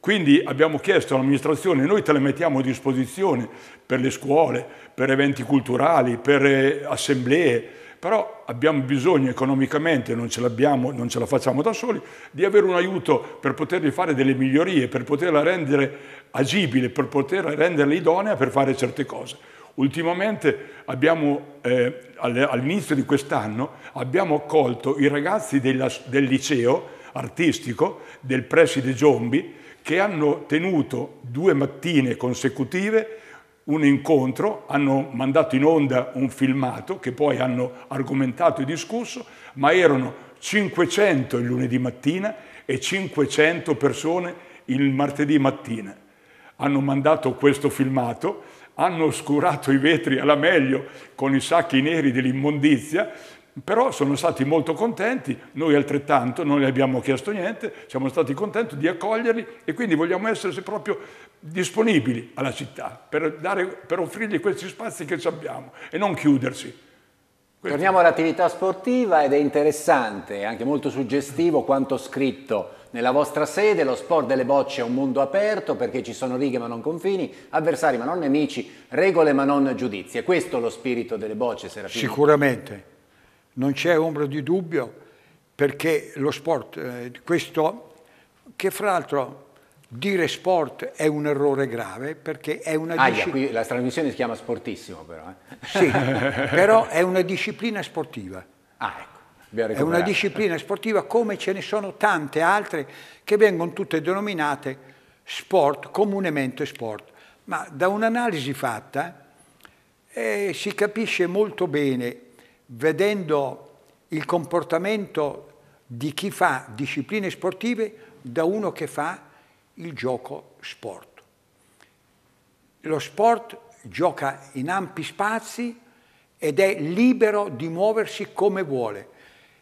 Speaker 1: Quindi abbiamo chiesto all'amministrazione, noi te le mettiamo a disposizione per le scuole, per eventi culturali, per eh, assemblee, però abbiamo bisogno economicamente, non ce, non ce la facciamo da soli, di avere un aiuto per poterli fare delle migliorie, per poterla rendere agibile, per poterla rendere idonea per fare certe cose. Ultimamente abbiamo, eh, all'inizio di quest'anno, abbiamo accolto i ragazzi della, del liceo artistico del Preside Giombi che hanno tenuto due mattine consecutive un incontro, hanno mandato in onda un filmato che poi hanno argomentato e discusso, ma erano 500 il lunedì mattina e 500 persone il martedì mattina. Hanno mandato questo filmato, hanno oscurato i vetri alla meglio con i sacchi neri dell'immondizia, però sono stati molto contenti, noi altrettanto, non gli abbiamo chiesto niente, siamo stati contenti di accoglierli e quindi vogliamo essere proprio disponibili alla città per, dare, per offrirgli questi spazi che abbiamo e non chiudersi.
Speaker 2: Questo. Torniamo all'attività sportiva ed è interessante anche molto suggestivo quanto scritto nella vostra sede, lo sport delle bocce è un mondo aperto perché ci sono righe ma non confini, avversari ma non nemici, regole ma non giudizi. È questo lo spirito delle bocce, Serafino?
Speaker 5: Sicuramente non c'è ombra di dubbio perché lo sport, eh, questo che fra l'altro dire sport è un errore grave perché è una disciplina... Aia, qui la trasmissione si chiama sportissimo però. Eh. Sì, però è una disciplina sportiva. Ah, ecco. È una disciplina sportiva come ce ne sono tante altre che vengono tutte denominate sport, comunemente sport. Ma da un'analisi fatta eh, si capisce molto bene vedendo il comportamento di chi fa discipline sportive da uno che fa il gioco sport. Lo sport gioca in ampi spazi ed è libero di muoversi come vuole.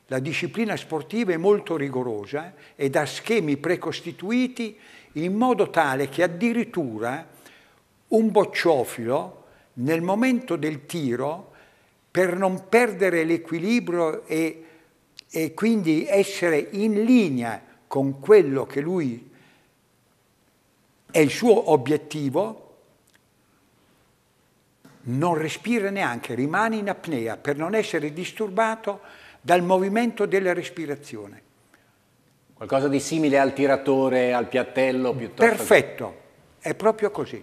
Speaker 5: La disciplina sportiva è molto rigorosa e da schemi precostituiti in modo tale che addirittura un bocciofilo nel momento del tiro per non perdere l'equilibrio e, e quindi essere in linea con quello che lui è il suo obiettivo, non respira neanche, rimane in apnea per non essere disturbato dal movimento della respirazione. Qualcosa di simile al tiratore, al piattello piuttosto? Perfetto, che... è proprio così.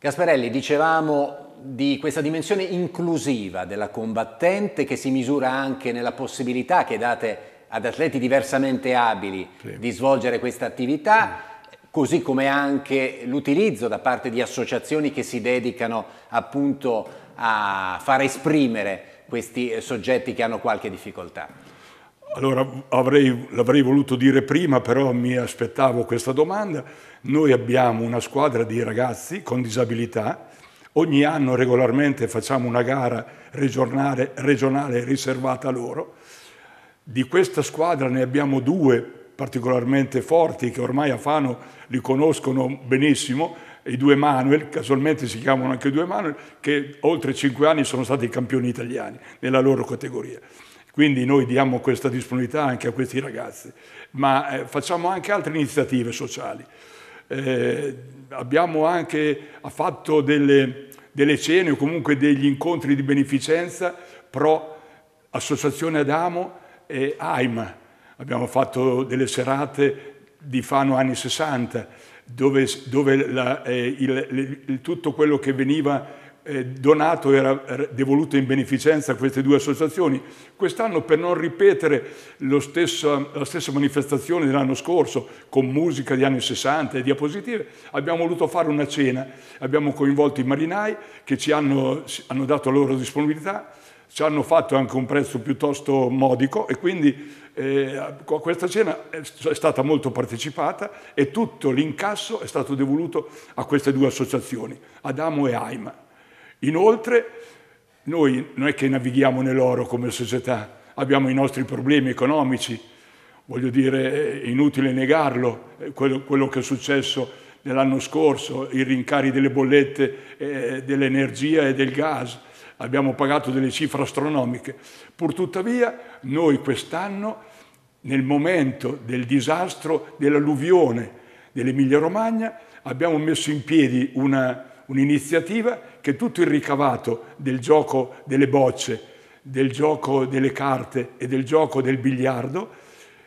Speaker 2: Gasparelli, dicevamo di questa dimensione inclusiva della combattente che si misura anche nella possibilità che date ad atleti diversamente abili sì. di svolgere questa attività. Sì così come anche l'utilizzo da parte di associazioni che si dedicano appunto a far esprimere questi eh, soggetti che hanno qualche difficoltà.
Speaker 1: Allora, l'avrei voluto dire prima, però mi aspettavo questa domanda. Noi abbiamo una squadra di ragazzi con disabilità Ogni anno regolarmente facciamo una gara regionale, regionale riservata a loro. Di questa squadra ne abbiamo due particolarmente forti che ormai a Fano li conoscono benissimo, i due Manuel, casualmente si chiamano anche i due Manuel, che oltre cinque anni sono stati campioni italiani nella loro categoria. Quindi noi diamo questa disponibilità anche a questi ragazzi, ma eh, facciamo anche altre iniziative sociali. Eh, abbiamo anche fatto delle, delle cene o comunque degli incontri di beneficenza pro Associazione Adamo e AIM. Abbiamo fatto delle serate di Fano anni 60 dove, dove la, eh, il, il, tutto quello che veniva eh, donato era devoluto in beneficenza a queste due associazioni. Quest'anno, per non ripetere stesso, la stessa manifestazione dell'anno scorso, con musica degli anni 60 e diapositive, abbiamo voluto fare una cena. Abbiamo coinvolto i marinai che ci hanno, hanno dato la loro disponibilità, ci hanno fatto anche un prezzo piuttosto modico e quindi eh, questa cena è stata molto partecipata e tutto l'incasso è stato devoluto a queste due associazioni, Adamo e Aima. Inoltre, noi non è che navighiamo nell'oro come società, abbiamo i nostri problemi economici, voglio dire, è inutile negarlo, eh, quello, quello che è successo nell'anno scorso, i rincari delle bollette eh, dell'energia e del gas, abbiamo pagato delle cifre astronomiche. Purtuttavia noi quest'anno, nel momento del disastro dell'alluvione dell'Emilia Romagna, abbiamo messo in piedi un'iniziativa che tutto il ricavato del gioco delle bocce, del gioco delle carte e del gioco del biliardo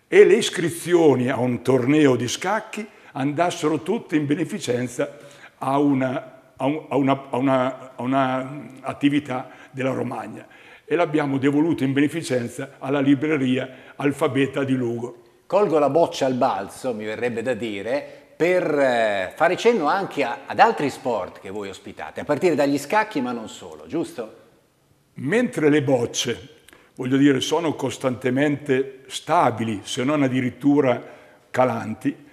Speaker 1: e le iscrizioni a un torneo di scacchi andassero tutte in beneficenza a una, a una, a una, a una attività della Romagna e l'abbiamo devoluto in beneficenza alla libreria Alfabeta di Lugo. Colgo la boccia al balzo, mi verrebbe da dire, per eh, fare cenno anche a, ad altri
Speaker 2: sport che voi ospitate, a partire dagli scacchi ma non solo, giusto?
Speaker 1: Mentre le bocce, voglio dire, sono costantemente stabili, se non addirittura calanti,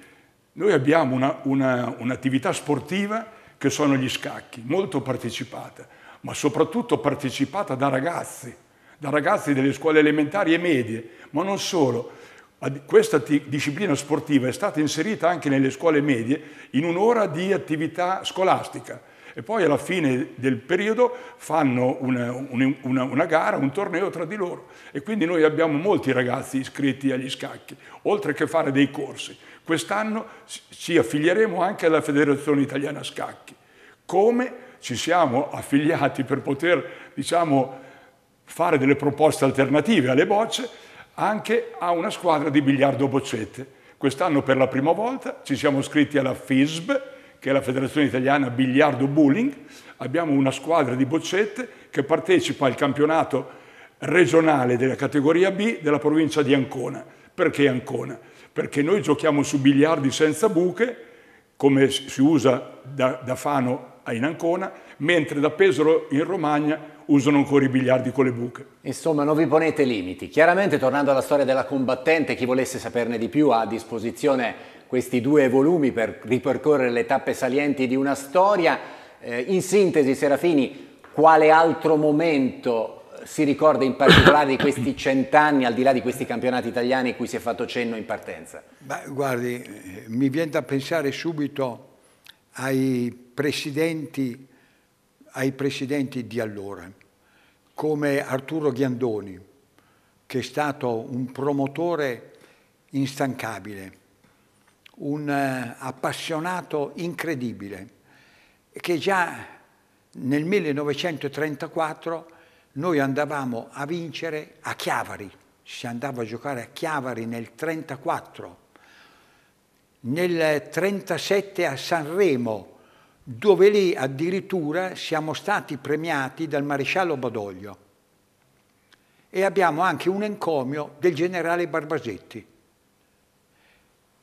Speaker 1: noi abbiamo un'attività sportiva che sono gli scacchi, molto partecipata, ma soprattutto partecipata da ragazzi, da ragazzi delle scuole elementari e medie, ma non solo, questa disciplina sportiva è stata inserita anche nelle scuole medie in un'ora di attività scolastica e poi alla fine del periodo fanno una, una, una, gara, un torneo tra di loro e quindi noi abbiamo molti ragazzi iscritti agli scacchi, oltre che fare dei corsi. Quest'anno ci affilieremo anche alla Federazione Italiana Scacchi, come ci siamo affiliati per poter diciamo, fare delle proposte alternative alle bocce anche a una squadra di biliardo boccette. Quest'anno per la prima volta ci siamo iscritti alla FISB, che è la Federazione Italiana Biliardo Bowling, abbiamo una squadra di boccette che partecipa al campionato regionale della categoria B della provincia di Ancona. Perché Ancona? Perché noi giochiamo su biliardi senza buche, come si usa da, da Fano in Ancona, mentre da Pesaro in Romagna usano ancora i biliardi con le buche.
Speaker 2: Insomma, non vi ponete limiti. Chiaramente, tornando alla storia della combattente, chi volesse saperne di più ha a disposizione questi due volumi per ripercorrere le tappe salienti di una storia. Eh, in sintesi, Serafini, quale altro momento eh, si ricorda in particolare di questi cent'anni, al di là di questi campionati italiani cui si è fatto cenno in partenza?
Speaker 5: Beh, guardi, eh, mi viene da pensare subito ai presidenti, ai presidenti di allora come Arturo Ghiandoni, che è stato un promotore instancabile, un eh, appassionato incredibile, che già nel 1934 noi andavamo a vincere a Chiavari, si andava a giocare a Chiavari nel 1934, nel 1937 a Sanremo, dove lì addirittura siamo stati premiati dal maresciallo Badoglio e abbiamo anche un encomio del generale Barbasetti,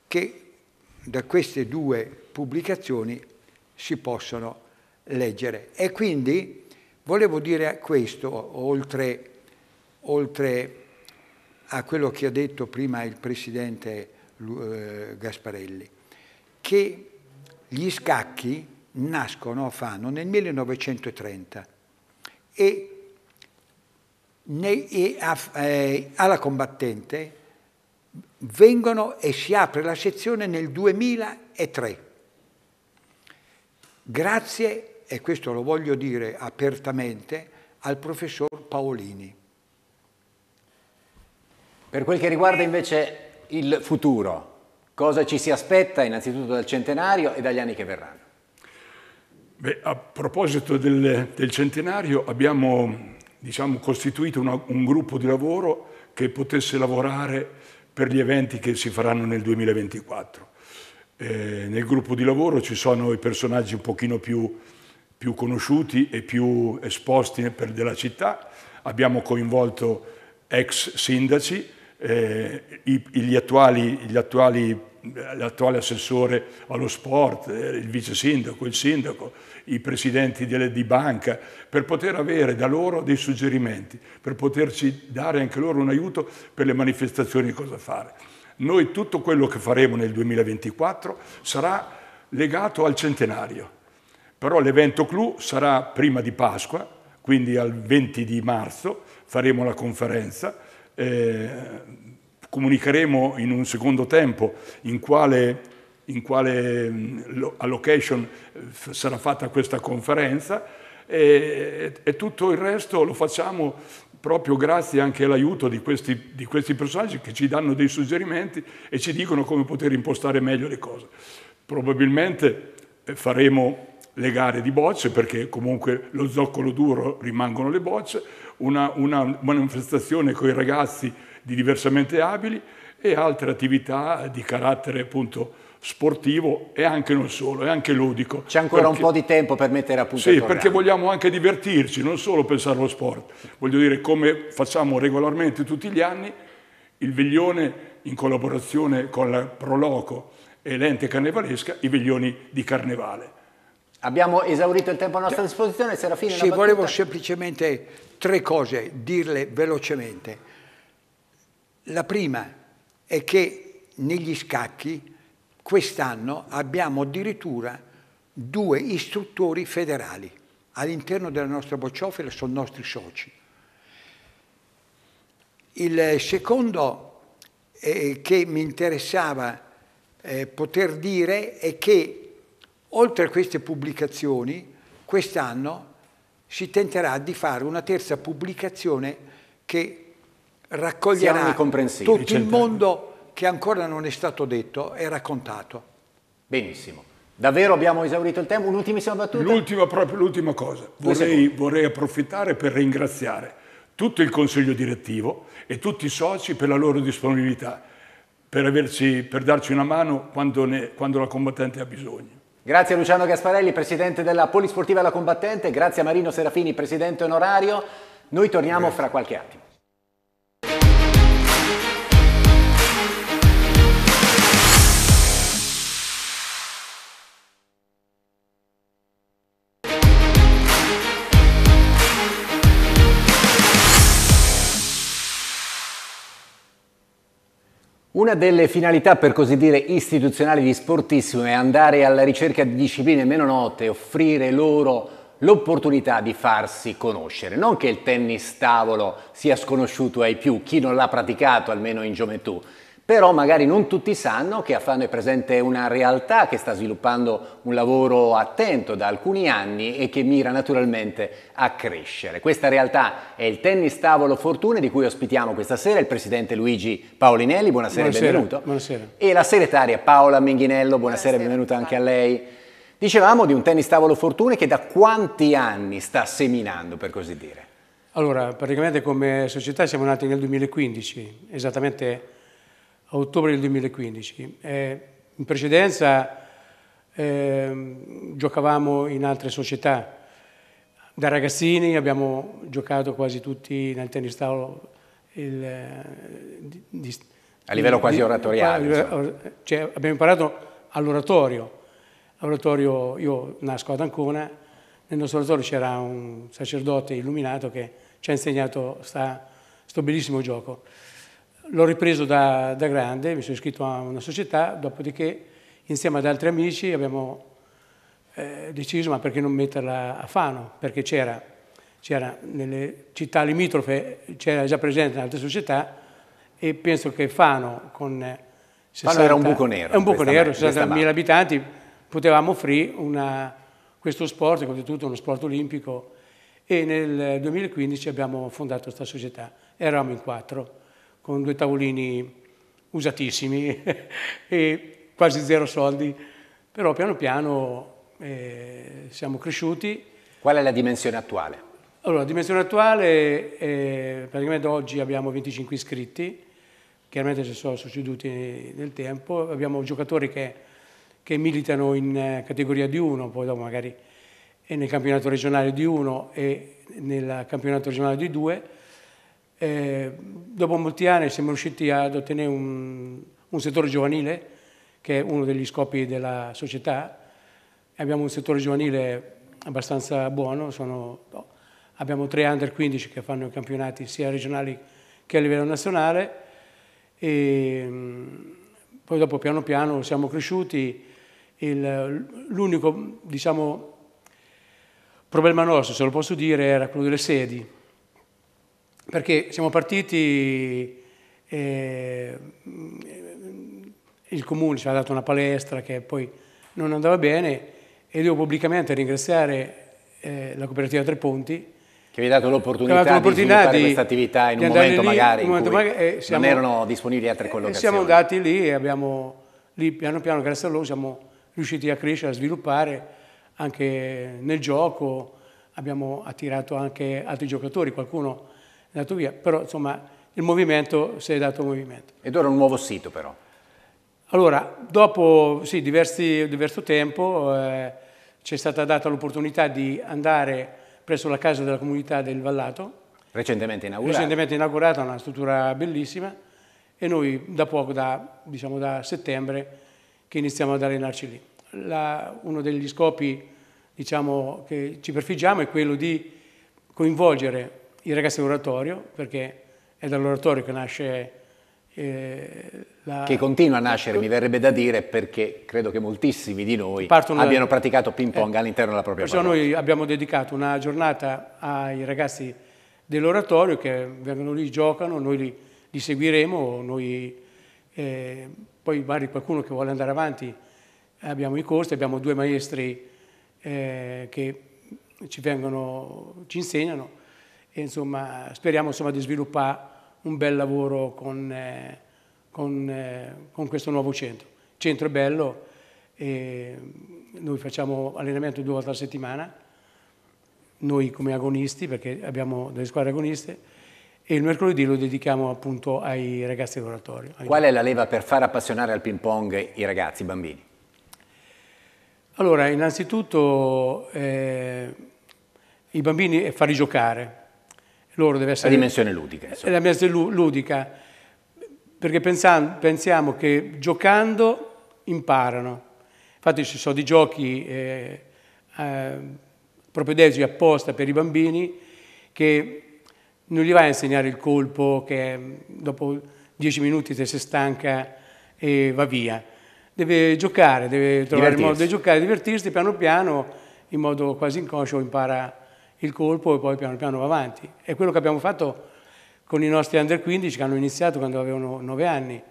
Speaker 5: che da queste due pubblicazioni si possono leggere. E quindi volevo dire questo, oltre, oltre a quello che ha detto prima il presidente eh, Gasparelli, che gli scacchi nascono a Fano nel 1930 e, nei, e a, eh, alla combattente vengono e si apre la sezione nel 2003. Grazie, e questo lo voglio dire apertamente, al professor Paolini. Per quel che riguarda invece il futuro,
Speaker 2: cosa ci si aspetta innanzitutto dal centenario e dagli anni che verranno?
Speaker 1: Beh, a proposito del, del centenario abbiamo diciamo, costituito una, un gruppo di lavoro che potesse lavorare per gli eventi che si faranno nel 2024. Eh, nel gruppo di lavoro ci sono i personaggi un pochino più, più conosciuti e più esposti per, della città, abbiamo coinvolto ex sindaci, eh, i, gli, attuali, gli, attuali, l'attuale assessore allo sport, eh, il vice sindaco, il sindaco, i presidenti delle, di banca, per poter avere da loro dei suggerimenti, per poterci dare anche loro un aiuto per le manifestazioni di cosa fare. Noi tutto quello che faremo nel 2024 sarà legato al centenario, però l'evento clou sarà prima di Pasqua, quindi al 20 di marzo faremo la conferenza. Eh, Comunicheremo in un secondo tempo in quale, in quale mm, allocation eh, sarà fatta questa conferenza e, e tutto il resto lo facciamo proprio grazie anche all'aiuto di questi, di questi, personaggi che ci danno dei suggerimenti e ci dicono come poter impostare meglio le cose. Probabilmente eh, faremo le gare di bocce perché comunque lo zoccolo duro rimangono le bocce, una, una manifestazione con i ragazzi di diversamente abili e altre attività di carattere appunto sportivo e anche non solo, e anche ludico. C'è ancora perché, un po' di tempo per mettere a punto Sì, perché vogliamo anche divertirci, non solo pensare allo sport. Voglio dire, come facciamo regolarmente tutti gli anni, il Veglione in collaborazione con la Proloco e l'ente carnevalesca, i Veglioni di Carnevale. Abbiamo esaurito il tempo a nostra disposizione, Serafina. Sì, volevo semplicemente tre cose dirle
Speaker 5: velocemente. La prima è che negli scacchi quest'anno abbiamo addirittura due istruttori federali all'interno della nostra bocciofila, sono nostri soci. Il secondo eh, che mi interessava eh, poter dire è che oltre a queste pubblicazioni quest'anno si tenterà di fare una terza pubblicazione che raccoglierà tutto il mondo che ancora non è stato detto e raccontato. Benissimo. Davvero abbiamo esaurito il tempo? Un'ultimissima battuta?
Speaker 1: L'ultima, proprio l'ultima cosa. Vorrei, vorrei approfittare per ringraziare tutto il consiglio direttivo e tutti i soci per la loro disponibilità, per, averci, per darci una mano quando, ne, quando la combattente ha bisogno.
Speaker 2: Grazie Luciano Gasparelli, presidente della Polisportiva La Combattente, grazie a Marino Serafini, presidente onorario. Noi torniamo grazie. fra qualche attimo. Una delle finalità, per così dire, istituzionali di Sportissimo è andare alla ricerca di discipline meno note, offrire loro l'opportunità di farsi conoscere. Non che il tennis tavolo sia sconosciuto ai più, chi non l'ha praticato, almeno in gioventù, però magari non tutti sanno che a Fano è presente una realtà che sta sviluppando un lavoro attento da alcuni anni e che mira naturalmente a crescere. Questa realtà è il tennis tavolo Fortuna di cui ospitiamo questa sera il presidente Luigi Paolinelli, buonasera, buonasera e benvenuto, buonasera. e la segretaria Paola Menghinello, buonasera, buonasera e benvenuta anche a lei. Dicevamo di un tennis tavolo Fortuna che da quanti anni sta seminando, per così dire?
Speaker 4: Allora, praticamente come società siamo nati nel 2015, esattamente a ottobre del 2015. Eh, in precedenza eh, giocavamo in altre società, da ragazzini abbiamo giocato quasi tutti nel tennis tavolo il, eh, di, a livello quasi oratoriale. Di, cioè, abbiamo imparato all'oratorio. Oratorio, io nasco ad Ancona, nel nostro oratorio c'era un sacerdote illuminato che ci ha insegnato questo bellissimo gioco. L'ho ripreso da, da, grande, mi sono iscritto a una società, dopodiché insieme ad altri amici abbiamo eh, deciso ma perché non metterla a Fano, perché c'era, nelle città limitrofe, c'era già presente altre società e penso che Fano con... 60, Fano era un buco nero. È un buco nero, 60.000 abitanti, potevamo offrire una, questo sport, come tutto uno sport olimpico, e nel 2015 abbiamo fondato questa società, eravamo in quattro con due tavolini usatissimi e quasi zero soldi, però piano piano eh, siamo cresciuti.
Speaker 2: Qual è la dimensione attuale?
Speaker 4: Allora, la dimensione attuale, eh, praticamente oggi abbiamo 25 iscritti, chiaramente si sono succeduti nel tempo, abbiamo giocatori che, che militano in eh, categoria di 1, poi dopo magari nel campionato regionale di 1 e nel campionato regionale di 2, eh, dopo molti anni siamo riusciti ad ottenere un, un, settore giovanile, che è uno degli scopi della società. Abbiamo un settore giovanile abbastanza buono, sono, abbiamo tre under 15 che fanno i campionati sia regionali che a livello nazionale. E, poi dopo piano piano siamo cresciuti. l'unico diciamo, problema nostro, se lo posso dire, era quello delle sedi perché siamo partiti, eh, il comune ci ha dato una palestra che poi non andava bene e devo pubblicamente ringraziare eh, la cooperativa Tre Ponti. Che vi ha dato l'opportunità, di sviluppare di, questa attività in un momento lì, magari un momento cui magari, eh, siamo, non erano disponibili altre eh, collocazioni. Siamo andati lì e abbiamo, lì piano piano grazie a loro siamo riusciti a crescere, a sviluppare anche nel gioco, abbiamo attirato anche altri giocatori, qualcuno andato via, però insomma il movimento si è dato movimento.
Speaker 2: Ed ora un nuovo sito però.
Speaker 4: Allora, dopo sì, diversi, diverso tempo eh, ci è stata data l'opportunità di andare presso la casa della comunità del Vallato.
Speaker 2: Recentemente inaugurata. Recentemente
Speaker 4: inaugurata, una struttura bellissima e noi da poco, da, diciamo da settembre, che iniziamo ad allenarci lì. La, uno degli scopi diciamo, che ci prefiggiamo è quello di coinvolgere i ragazzi dell'oratorio, perché è dall'oratorio che nasce... Eh, la... Che continua a nascere, mi verrebbe da
Speaker 2: dire, perché credo che moltissimi di noi Partono abbiano da... praticato ping pong eh, all'interno della propria Perciò
Speaker 4: parrocchia. noi abbiamo dedicato una giornata ai ragazzi dell'oratorio che vengono lì, giocano, noi li, li seguiremo, noi, eh, poi magari qualcuno che vuole andare avanti abbiamo i corsi, abbiamo due maestri eh, che ci, vengono, ci insegnano e, insomma, speriamo insomma, di sviluppare un bel lavoro con, eh, con, eh, con, questo nuovo centro. Il centro è bello, noi facciamo allenamento due volte alla settimana, noi come agonisti, perché abbiamo delle squadre agoniste, e il mercoledì lo dedichiamo appunto ai ragazzi dell'oratorio. Qual è la
Speaker 2: leva per far appassionare al ping pong i ragazzi, i bambini?
Speaker 4: Allora, innanzitutto eh, i bambini farli giocare, loro deve essere... La dimensione ludica. Eh, insomma. La dimensione ludica, perché pensiamo, pensiamo, che giocando imparano. Infatti ci sono dei giochi eh, eh, propedeutici apposta per i bambini che non gli vai a insegnare il colpo che dopo dieci minuti te si stanca e va via. Deve giocare, deve trovare il modo di giocare, divertirsi piano piano, in modo quasi inconscio impara a il colpo e poi piano piano va avanti. È quello che abbiamo fatto con i nostri under 15 che hanno iniziato quando avevano 9 anni.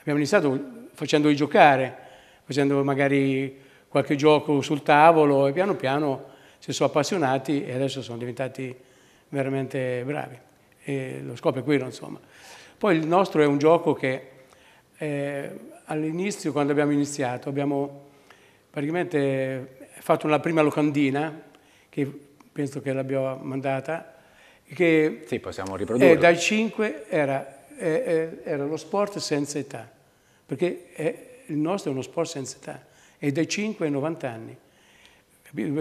Speaker 4: Abbiamo iniziato facendoli giocare, facendo magari qualche gioco sul tavolo e piano piano si sono appassionati e adesso sono diventati veramente bravi. E lo scopo è quello, insomma. Poi il nostro è un gioco che eh, all'inizio, quando abbiamo iniziato, abbiamo praticamente fatto una prima locandina che penso che l'abbia mandata,
Speaker 2: che sì, possiamo riprodurre. Eh, dai
Speaker 4: 5 era, eh, eh, era, lo sport senza età, perché è, il nostro è uno sport senza età, è dai 5 ai 90 anni.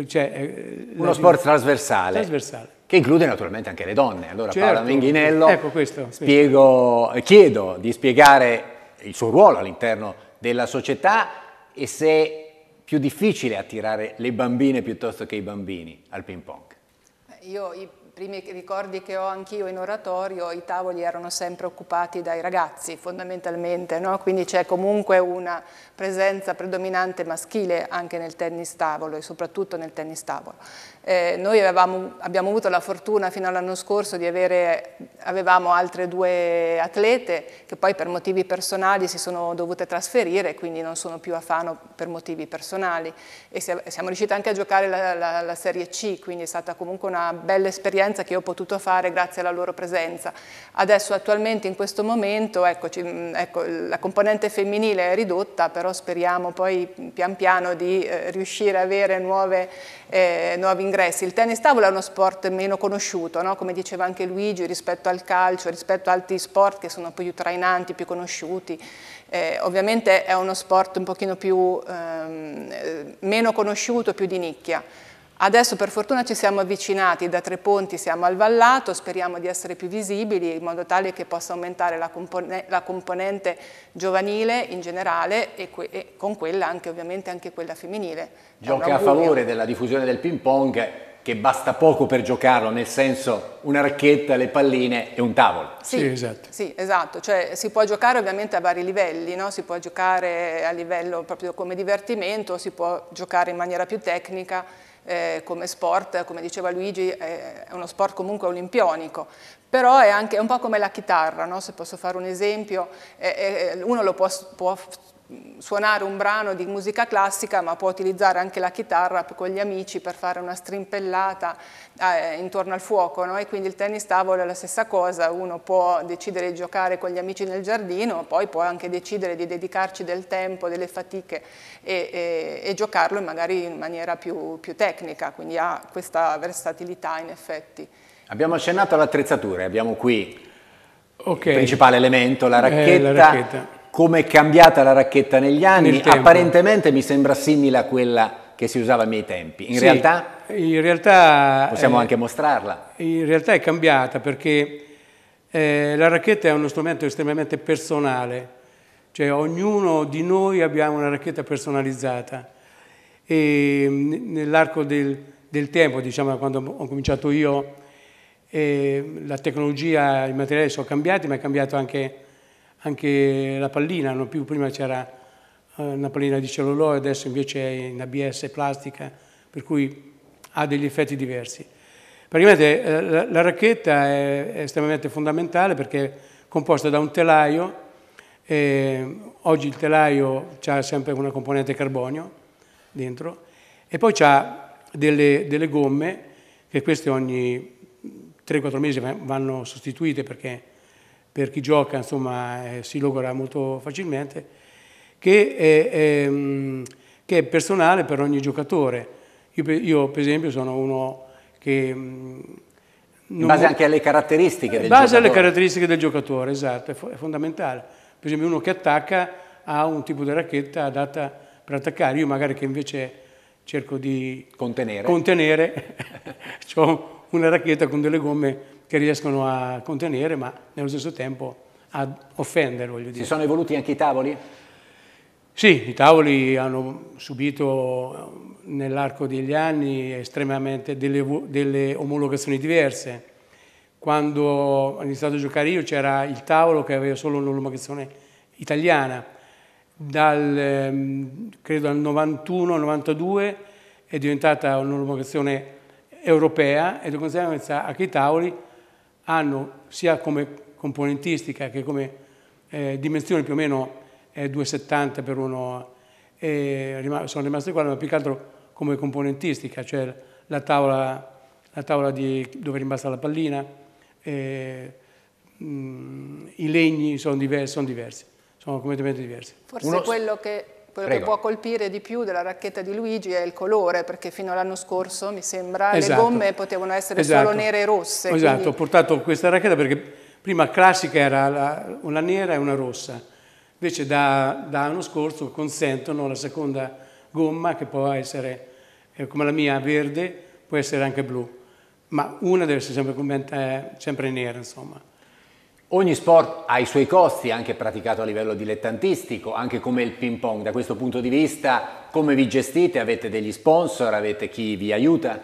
Speaker 4: Cioè, eh,
Speaker 2: uno sport trasversale. trasversale. Che include naturalmente anche le donne. Allora certo. Paola Menghinello, ecco questo, spiego, eh, chiedo di spiegare il suo ruolo all'interno della società e se più difficile attirare le bambine piuttosto che i bambini al ping pong?
Speaker 6: Io i primi ricordi che ho anch'io in oratorio, i tavoli erano sempre occupati dai ragazzi fondamentalmente, no? quindi c'è comunque una presenza predominante maschile anche nel tennis tavolo e soprattutto nel tennis tavolo. Eh, noi avevamo, abbiamo avuto la fortuna fino all'anno scorso di avere, avevamo altre due atlete che poi per motivi personali si sono dovute trasferire, quindi non sono più a Fano per motivi personali e siamo riusciti anche a giocare la, la, la Serie C, quindi è stata comunque una bella esperienza che ho potuto fare grazie alla loro presenza. Adesso attualmente in questo momento eccoci, ecco, la componente femminile è ridotta, però speriamo poi pian piano di eh, riuscire a avere nuove, eh, nuovi ingressi. Il tennis tavolo è uno sport meno conosciuto, no? come diceva anche Luigi, rispetto al calcio, rispetto ad altri sport che sono più trainanti, più conosciuti. Eh, ovviamente è uno sport un pochino più, ehm, eh, meno conosciuto, più di nicchia. Adesso per fortuna ci siamo avvicinati, da tre ponti siamo al vallato, speriamo di essere più visibili in modo tale che possa aumentare la, compone la componente giovanile in generale e, que e con quella anche ovviamente anche quella femminile. Gioca a favore
Speaker 2: della diffusione del ping pong che basta poco per giocarlo, nel senso una racchetta, le palline e un tavolo.
Speaker 6: Sì, sì esatto. Sì, esatto. Cioè, si può giocare ovviamente a vari livelli, no? si può giocare a livello proprio come divertimento, si può giocare in maniera più tecnica eh, come sport, come diceva Luigi, è uno sport comunque olimpionico, però è anche è un po' come la chitarra, no? se posso fare un esempio, eh, uno lo può, può suonare un brano di musica classica ma può utilizzare anche la chitarra con gli amici per fare una strimpellata eh, intorno al fuoco no? e quindi il tennis tavolo è la stessa cosa, uno può decidere di giocare con gli amici nel giardino, poi può anche decidere di dedicarci del tempo, delle fatiche e, e, e giocarlo magari in maniera più, più tecnica, quindi ha questa versatilità in effetti.
Speaker 2: Abbiamo accennato all'attrezzatura, abbiamo qui
Speaker 4: okay. il principale elemento, la racchetta. Eh, la racchetta
Speaker 2: come è cambiata la racchetta negli anni, apparentemente mi sembra simile a quella che si usava ai miei tempi. In, sì, realtà,
Speaker 4: in realtà, possiamo eh, anche mostrarla. In realtà è cambiata perché eh, la racchetta è uno strumento estremamente personale, cioè ognuno di noi abbiamo una racchetta personalizzata e mm, nell'arco del, del, tempo, diciamo quando ho cominciato io, eh, la tecnologia, i materiali sono cambiati, ma è cambiato anche anche la pallina, non più prima c'era eh, una pallina di cellulare, adesso invece è in ABS plastica, per cui ha degli effetti diversi. Praticamente eh, la, racchetta è, estremamente fondamentale perché è composta da un telaio, oggi il telaio ha sempre una componente carbonio dentro, e poi ha delle, delle gomme, che queste ogni 3-4 mesi vanno sostituite perché per chi gioca insomma, eh, si logora molto facilmente, che è, è, mm, che è, personale per ogni giocatore. Io, io per esempio sono uno che... Mm, non... In base anche alle caratteristiche del giocatore. In base alle caratteristiche del giocatore, esatto, è, è fondamentale. Per esempio uno che attacca ha un tipo di racchetta adatta per attaccare, io magari che invece cerco di contenere, contenere ho una racchetta con delle gomme che riescono a contenere, ma nello stesso tempo a offendere, voglio dire. Si sono
Speaker 2: evoluti anche i tavoli?
Speaker 4: Sì, i tavoli hanno subito nell'arco degli anni estremamente delle, delle, omologazioni diverse. Quando ho iniziato a giocare io c'era il tavolo che aveva solo un'omologazione italiana. Dal, ehm, credo dal 91 92 è diventata un'omologazione europea e di conseguenza anche i tavoli hanno sia come componentistica che come eh, dimensioni più o meno eh, 2,70 per uno, eh, sono rimaste qua, ma più che altro come componentistica, cioè la tavola, la tavola di, dove è rimasta la pallina, mh, mm, i legni sono diversi, sono, sono completamente diversi. Forse uno... quello
Speaker 6: che quello Prego. che può colpire di più della racchetta di Luigi è il colore, perché fino all'anno scorso, mi sembra, esatto. le gomme potevano essere esatto. solo nere e rosse. Esatto, quindi... ho
Speaker 4: portato questa racchetta perché prima classica era la, una nera e una rossa, invece da, da anno scorso consentono la seconda gomma che può essere, eh, come la mia, verde, può essere anche blu, ma una deve essere sempre, eh, sempre nera, insomma.
Speaker 2: Ogni sport ha i suoi costi, anche praticato a livello dilettantistico, anche come il ping pong. Da questo punto di vista, come vi gestite? Avete degli sponsor? Avete chi vi aiuta?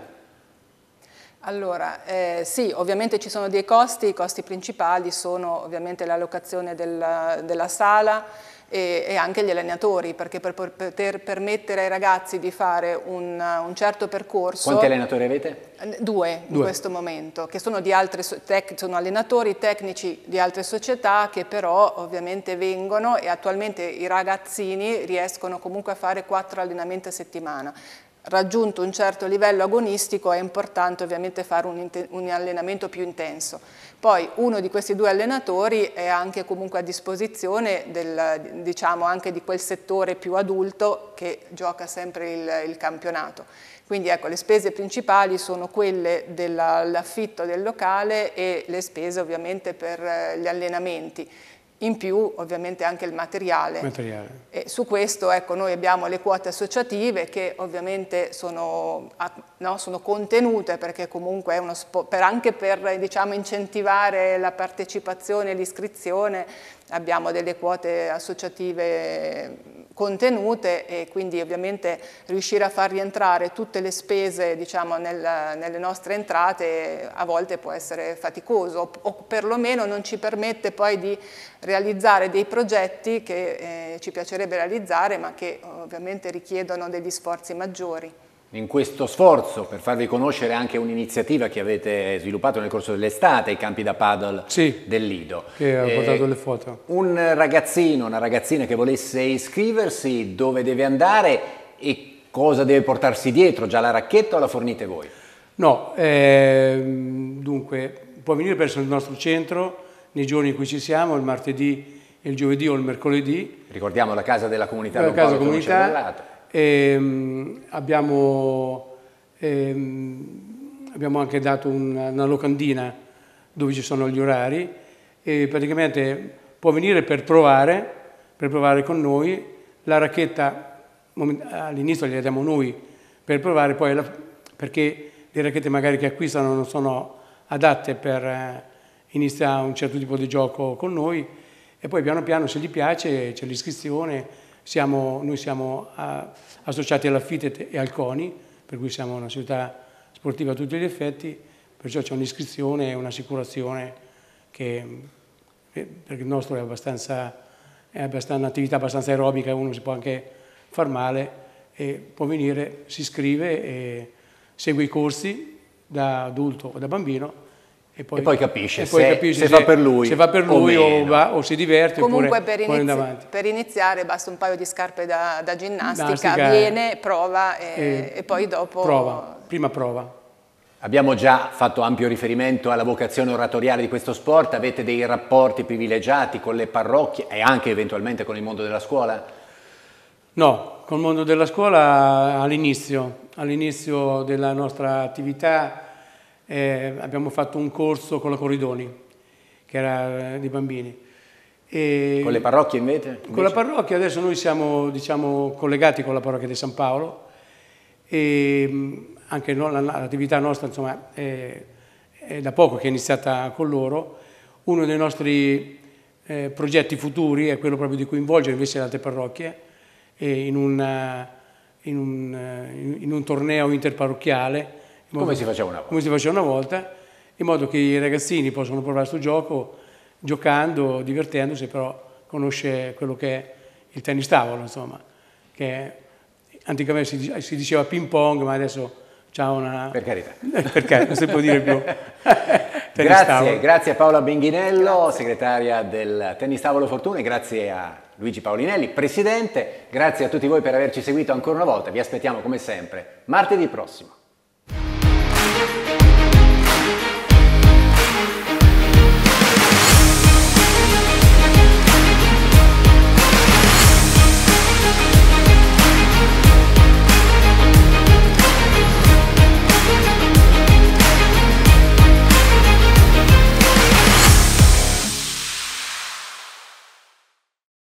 Speaker 6: Allora, eh, sì, ovviamente ci sono dei costi, i costi principali sono ovviamente l'allocazione della, della sala, e, e anche gli allenatori, perché per poter permettere ai ragazzi di fare un, un certo percorso... Quanti allenatori avete? Due, Due, in questo momento, che sono, altre, sono allenatori tecnici di altre società che però ovviamente vengono e attualmente i ragazzini riescono comunque a fare quattro allenamenti a settimana raggiunto un certo livello agonistico è importante ovviamente fare un, un, allenamento più intenso. Poi uno di questi due allenatori è anche comunque a disposizione del, diciamo, anche di quel settore più adulto che gioca sempre il, il campionato. Quindi ecco, le spese principali sono quelle dell'affitto del locale e le spese ovviamente per eh, gli allenamenti in più ovviamente anche il materiale. materiale. su questo ecco, noi abbiamo le quote associative che ovviamente sono, ah, no, sono contenute perché comunque è per anche per diciamo, incentivare la partecipazione e l'iscrizione abbiamo delle quote associative contenute e quindi ovviamente riuscire a far rientrare tutte le spese diciamo, nel, nelle nostre entrate a volte può essere faticoso o perlomeno non ci permette poi di realizzare dei progetti che eh, ci piacerebbe realizzare ma che ovviamente richiedono degli sforzi maggiori
Speaker 2: in questo sforzo per farvi conoscere anche un'iniziativa che avete sviluppato nel corso dell'estate, i campi da paddle sì, del Lido.
Speaker 4: Che ho eh, portato eh, le foto.
Speaker 2: Un ragazzino, una ragazzina che volesse iscriversi, dove deve andare e cosa deve portarsi dietro? Già la racchetta o la fornite voi?
Speaker 4: No, eh, dunque può venire presso il nostro centro nei giorni in cui ci siamo, il martedì, il giovedì o il mercoledì.
Speaker 2: Ricordiamo la casa della comunità. La
Speaker 4: casa della comunità. E, ehm, abbiamo, ehm, abbiamo, anche dato una, una, locandina dove ci sono gli orari e praticamente può venire per provare, per provare con noi, la racchetta all'inizio gliela diamo noi per provare, poi la, perché le racchette magari che acquistano non sono adatte per eh, iniziare un certo tipo di gioco con noi e poi piano piano se gli piace c'è l'iscrizione siamo, noi siamo a, associati alla FITET e al CONI, per cui siamo una società sportiva a tutti gli effetti, perciò c'è un'iscrizione e un'assicurazione che eh, per il nostro è abbastanza, è un'attività abbastanza aerobica, uno si può anche far male e può venire, si iscrive e segue i corsi da adulto o da bambino e poi, e poi capisce, e poi se, capisce se, se, fa per lui, se per lui o, o, va, o, si diverte Comunque per, inizi
Speaker 6: per iniziare basta un paio di scarpe da, da ginnastica, Nastica, viene, prova e, eh, e, poi dopo... Prova,
Speaker 4: prima prova.
Speaker 2: Abbiamo già fatto ampio riferimento alla vocazione oratoriale di questo sport, avete dei rapporti privilegiati con le parrocchie e anche eventualmente con il mondo della scuola?
Speaker 4: No, col mondo della scuola all'inizio, all'inizio della nostra attività eh, abbiamo fatto un corso con la Corridoni, che era eh, di bambini. E con le parrocchie invece? Con la parrocchia, adesso noi siamo diciamo, collegati con la parrocchia di San Paolo e mm, anche l'attività nostra insomma, è, è, da poco che è iniziata con loro. Uno dei nostri eh, progetti futuri è quello proprio di coinvolgere invece le altre parrocchie in, eh, una, in, un, eh, in un torneo interparrocchiale come si faceva una volta? Come si faceva una volta, in modo che i ragazzini possano provare questo gioco giocando, divertendosi, però conosce quello che è il tennis tavolo, insomma, che anticamente si, si diceva ping pong, ma adesso c'ha una... Per carità. Eh, per carità, non si può dire più. grazie,
Speaker 2: grazie a Paola Benghinello, grazie. segretaria del Tennis Tavolo Fortuna, e grazie a Luigi Paolinelli, presidente, grazie a tutti voi per averci seguito ancora una volta, vi aspettiamo come sempre martedì prossimo.